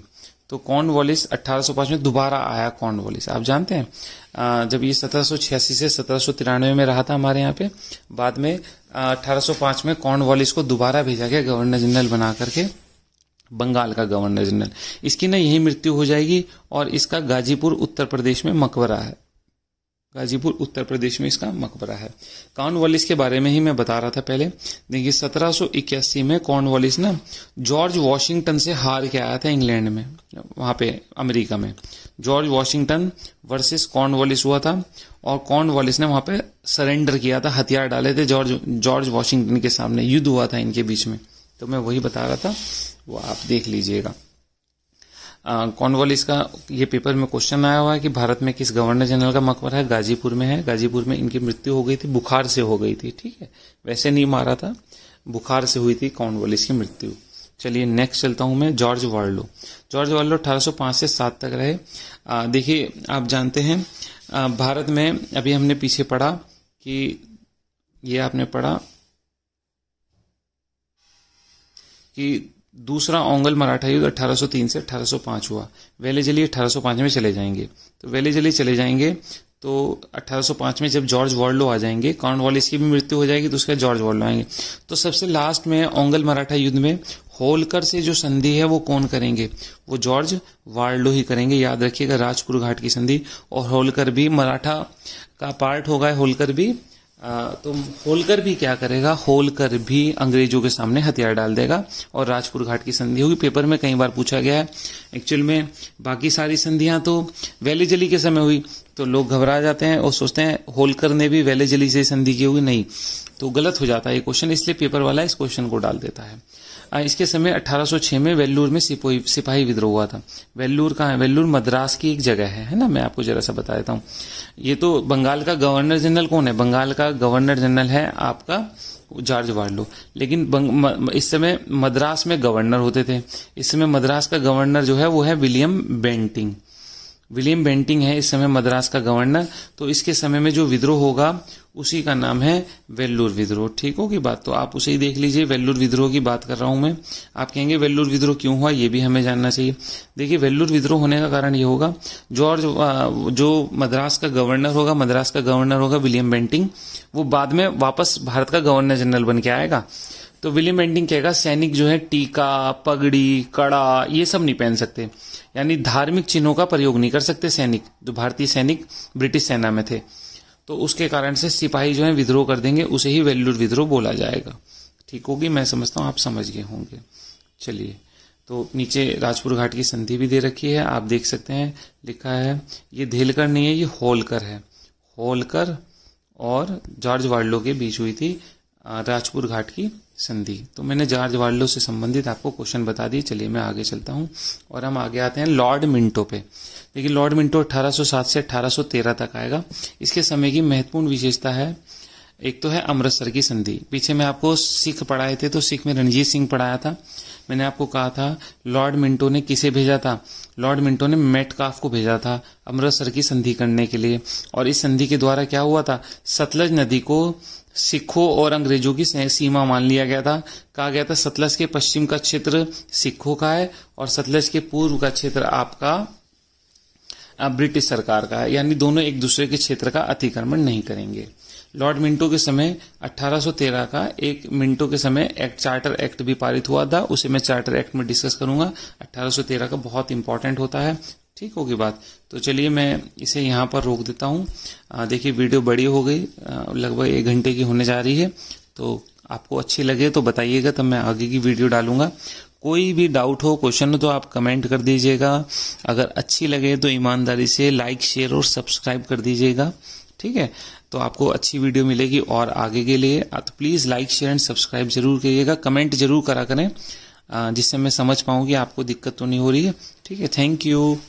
तो कॉर्न वॉलिस अट्ठारह में दोबारा आया कॉर्न वॉलिस आप जानते हैं जब ये 1786 से सत्रह में रहा था हमारे यहाँ पे बाद में 1805 में कॉर्न वॉलिस को दोबारा भेजा गया गवर्नर जनरल बना करके बंगाल का गवर्नर जनरल इसकी ना यही मृत्यु हो जाएगी और इसका गाजीपुर उत्तर प्रदेश में मकबरा है गाजीपुर उत्तर प्रदेश में इसका मकबरा है कॉर्नवालिस के बारे में ही मैं बता रहा था पहले देखिए सत्रह में कॉर्नवालिस ना जॉर्ज वॉशिंगटन से हार के आया था इंग्लैंड में वहां पे अमेरिका में जॉर्ज वॉशिंगटन वर्सेस कॉर्नवालिस हुआ था और कॉर्नवालिस ने वहां पे सरेंडर किया था हथियार डाले थे जॉर्ज जॉर्ज वॉशिंगटन के सामने युद्ध हुआ था इनके बीच में तो मैं वही बता रहा था वो आप देख लीजिएगा कॉनवॉलिस का ये पेपर में क्वेश्चन आया हुआ है कि भारत में किस गवर्नर जनरल का मकबरा है गाजीपुर में है गाजीपुर में इनकी मृत्यु हो गई थी बुखार से हो गई थी ठीक है वैसे नहीं मारा था बुखार से हुई थी कॉनवॉलिस की मृत्यु चलिए नेक्स्ट चलता हूं मैं जॉर्ज वार्लो जॉर्ज वार्लो 1805 से सात तक रहे देखिए आप जानते हैं आ, भारत में अभी हमने पीछे पढ़ा कि ये आपने पढ़ा कि दूसरा ओंगल मराठा युद्ध 1803 से 1805 हुआ वेले जली 1805 में चले जाएंगे तो वेले जली चले जाएंगे तो 1805 में जब जॉर्ज वॉर्लो आ जाएंगे कॉर्न वॉलिस की भी मृत्यु हो जाएगी तो उसके बाद जॉर्ज वॉर्लो आएंगे तो सबसे लास्ट में ओंगल मराठा युद्ध में होलकर से जो संधि है वो कौन करेंगे वो जॉर्ज वार्लो ही करेंगे याद रखिएगा राजपुर घाट की संधि और होलकर भी मराठा का पार्ट होगा होलकर भी तो होलकर भी क्या करेगा होलकर भी अंग्रेजों के सामने हथियार डाल देगा और राजपुर घाट की संधि होगी पेपर में कई बार पूछा गया है एक्चुअल में बाकी सारी संधियां तो वैली जली के समय हुई तो लोग घबरा जाते हैं और सोचते हैं होलकर ने भी वैली जली से संधि की होगी नहीं तो गलत हो जाता है ये क्वेश्चन इसलिए पेपर वाला इस क्वेश्चन को डाल देता है इसके समय 1806 में वेल्लूर में सिपोही सिपाही विद्रोह हुआ था वेल्लूर कहाँ है वेल्लूर मद्रास की एक जगह है है ना मैं आपको जरा सा बता देता हूँ ये तो बंगाल का गवर्नर जनरल कौन है बंगाल का गवर्नर जनरल है आपका जॉर्ज वार्लो लेकिन इस समय मद्रास में गवर्नर होते थे इस समय मद्रास का गवर्नर जो है वो है विलियम बेंटिंग विलियम बेंटिंग है इस समय मद्रास का गवर्नर तो इसके समय में जो विद्रोह होगा उसी का नाम है वेल्लूर विद्रोह ठीक होगी बात तो आप उसे ही देख लीजिए वेल्लूर विद्रोह की बात कर रहा हूं मैं आप कहेंगे वेल्लूर विद्रोह क्यों हुआ ये भी हमें जानना चाहिए देखिए वेल्लूर विद्रोह होने का कारण ये होगा जॉर्ज जो मद्रास का गवर्नर होगा मद्रास का गवर्नर होगा विलियम बेंटिंग वो बाद में वापस भारत का गवर्नर जनरल बन के आएगा तो विलियम बेंटिंग कहेगा सैनिक जो है टीका पगड़ी कड़ा ये सब नहीं पहन सकते यानी धार्मिक चिन्हों का प्रयोग नहीं कर सकते सैनिक जो भारतीय सैनिक ब्रिटिश सेना में थे तो उसके कारण से सिपाही जो है विद्रोह कर देंगे उसे ही वेल्यूर विद्रोह बोला जाएगा ठीक होगी मैं समझता हूँ आप समझ गए होंगे चलिए तो नीचे राजपुर घाट की संधि भी दे रखी है आप देख सकते हैं लिखा है ये धेलकर नहीं है ये होलकर है होलकर और जॉर्ज वार्डलो के बीच हुई थी राजपुर घाट की संधि तो मैंने जॉर्ज वार्लो से संबंधित आपको क्वेश्चन बता दिए चलिए मैं आगे चलता हूँ और हम आगे आते हैं लॉर्ड मिंटो पे देखिए लॉर्ड मिंटो 1807 से 1813 तक आएगा इसके समय की महत्वपूर्ण विशेषता है एक तो है अमृतसर की संधि पीछे मैं आपको सिख पढ़ाए थे तो सिख में रणजीत सिंह पढ़ाया था मैंने आपको कहा था लॉर्ड मिंटो ने किसे भेजा था लॉर्ड मिंटो ने मेटकाफ को भेजा था अमृतसर की संधि करने के लिए और इस संधि के द्वारा क्या हुआ था सतलज नदी को सिखों और अंग्रेजों की सीमा मान लिया गया था कहा गया था सतलज के पश्चिम का क्षेत्र सिखों का है और सतलज के पूर्व का क्षेत्र आपका ब्रिटिश सरकार का है यानी दोनों एक दूसरे के क्षेत्र का अतिक्रमण नहीं करेंगे लॉर्ड मिंटो के समय 1813 का एक मिंटो के समय एक्ट चार्टर एक्ट भी पारित हुआ था उसे मैं चार्टर एक्ट में डिस्कस करूंगा 1813 का बहुत इंपॉर्टेंट होता है ठीक होगी बात तो चलिए मैं इसे यहाँ पर रोक देता हूँ देखिए वीडियो बड़ी हो गई लगभग एक घंटे की होने जा रही है तो आपको अच्छी लगे तो बताइएगा तब मैं आगे की वीडियो डालूंगा कोई भी डाउट हो क्वेश्चन हो तो आप कमेंट कर दीजिएगा अगर अच्छी लगे तो ईमानदारी से लाइक शेयर और सब्सक्राइब कर दीजिएगा ठीक है तो आपको अच्छी वीडियो मिलेगी और आगे के लिए तो please like share and subscribe जरूर करिएगा कमेंट जरूर करा करें जिससे मैं समझ पाऊँ कि आपको दिक्कत तो नहीं हो रही है ठीक है थैंक यू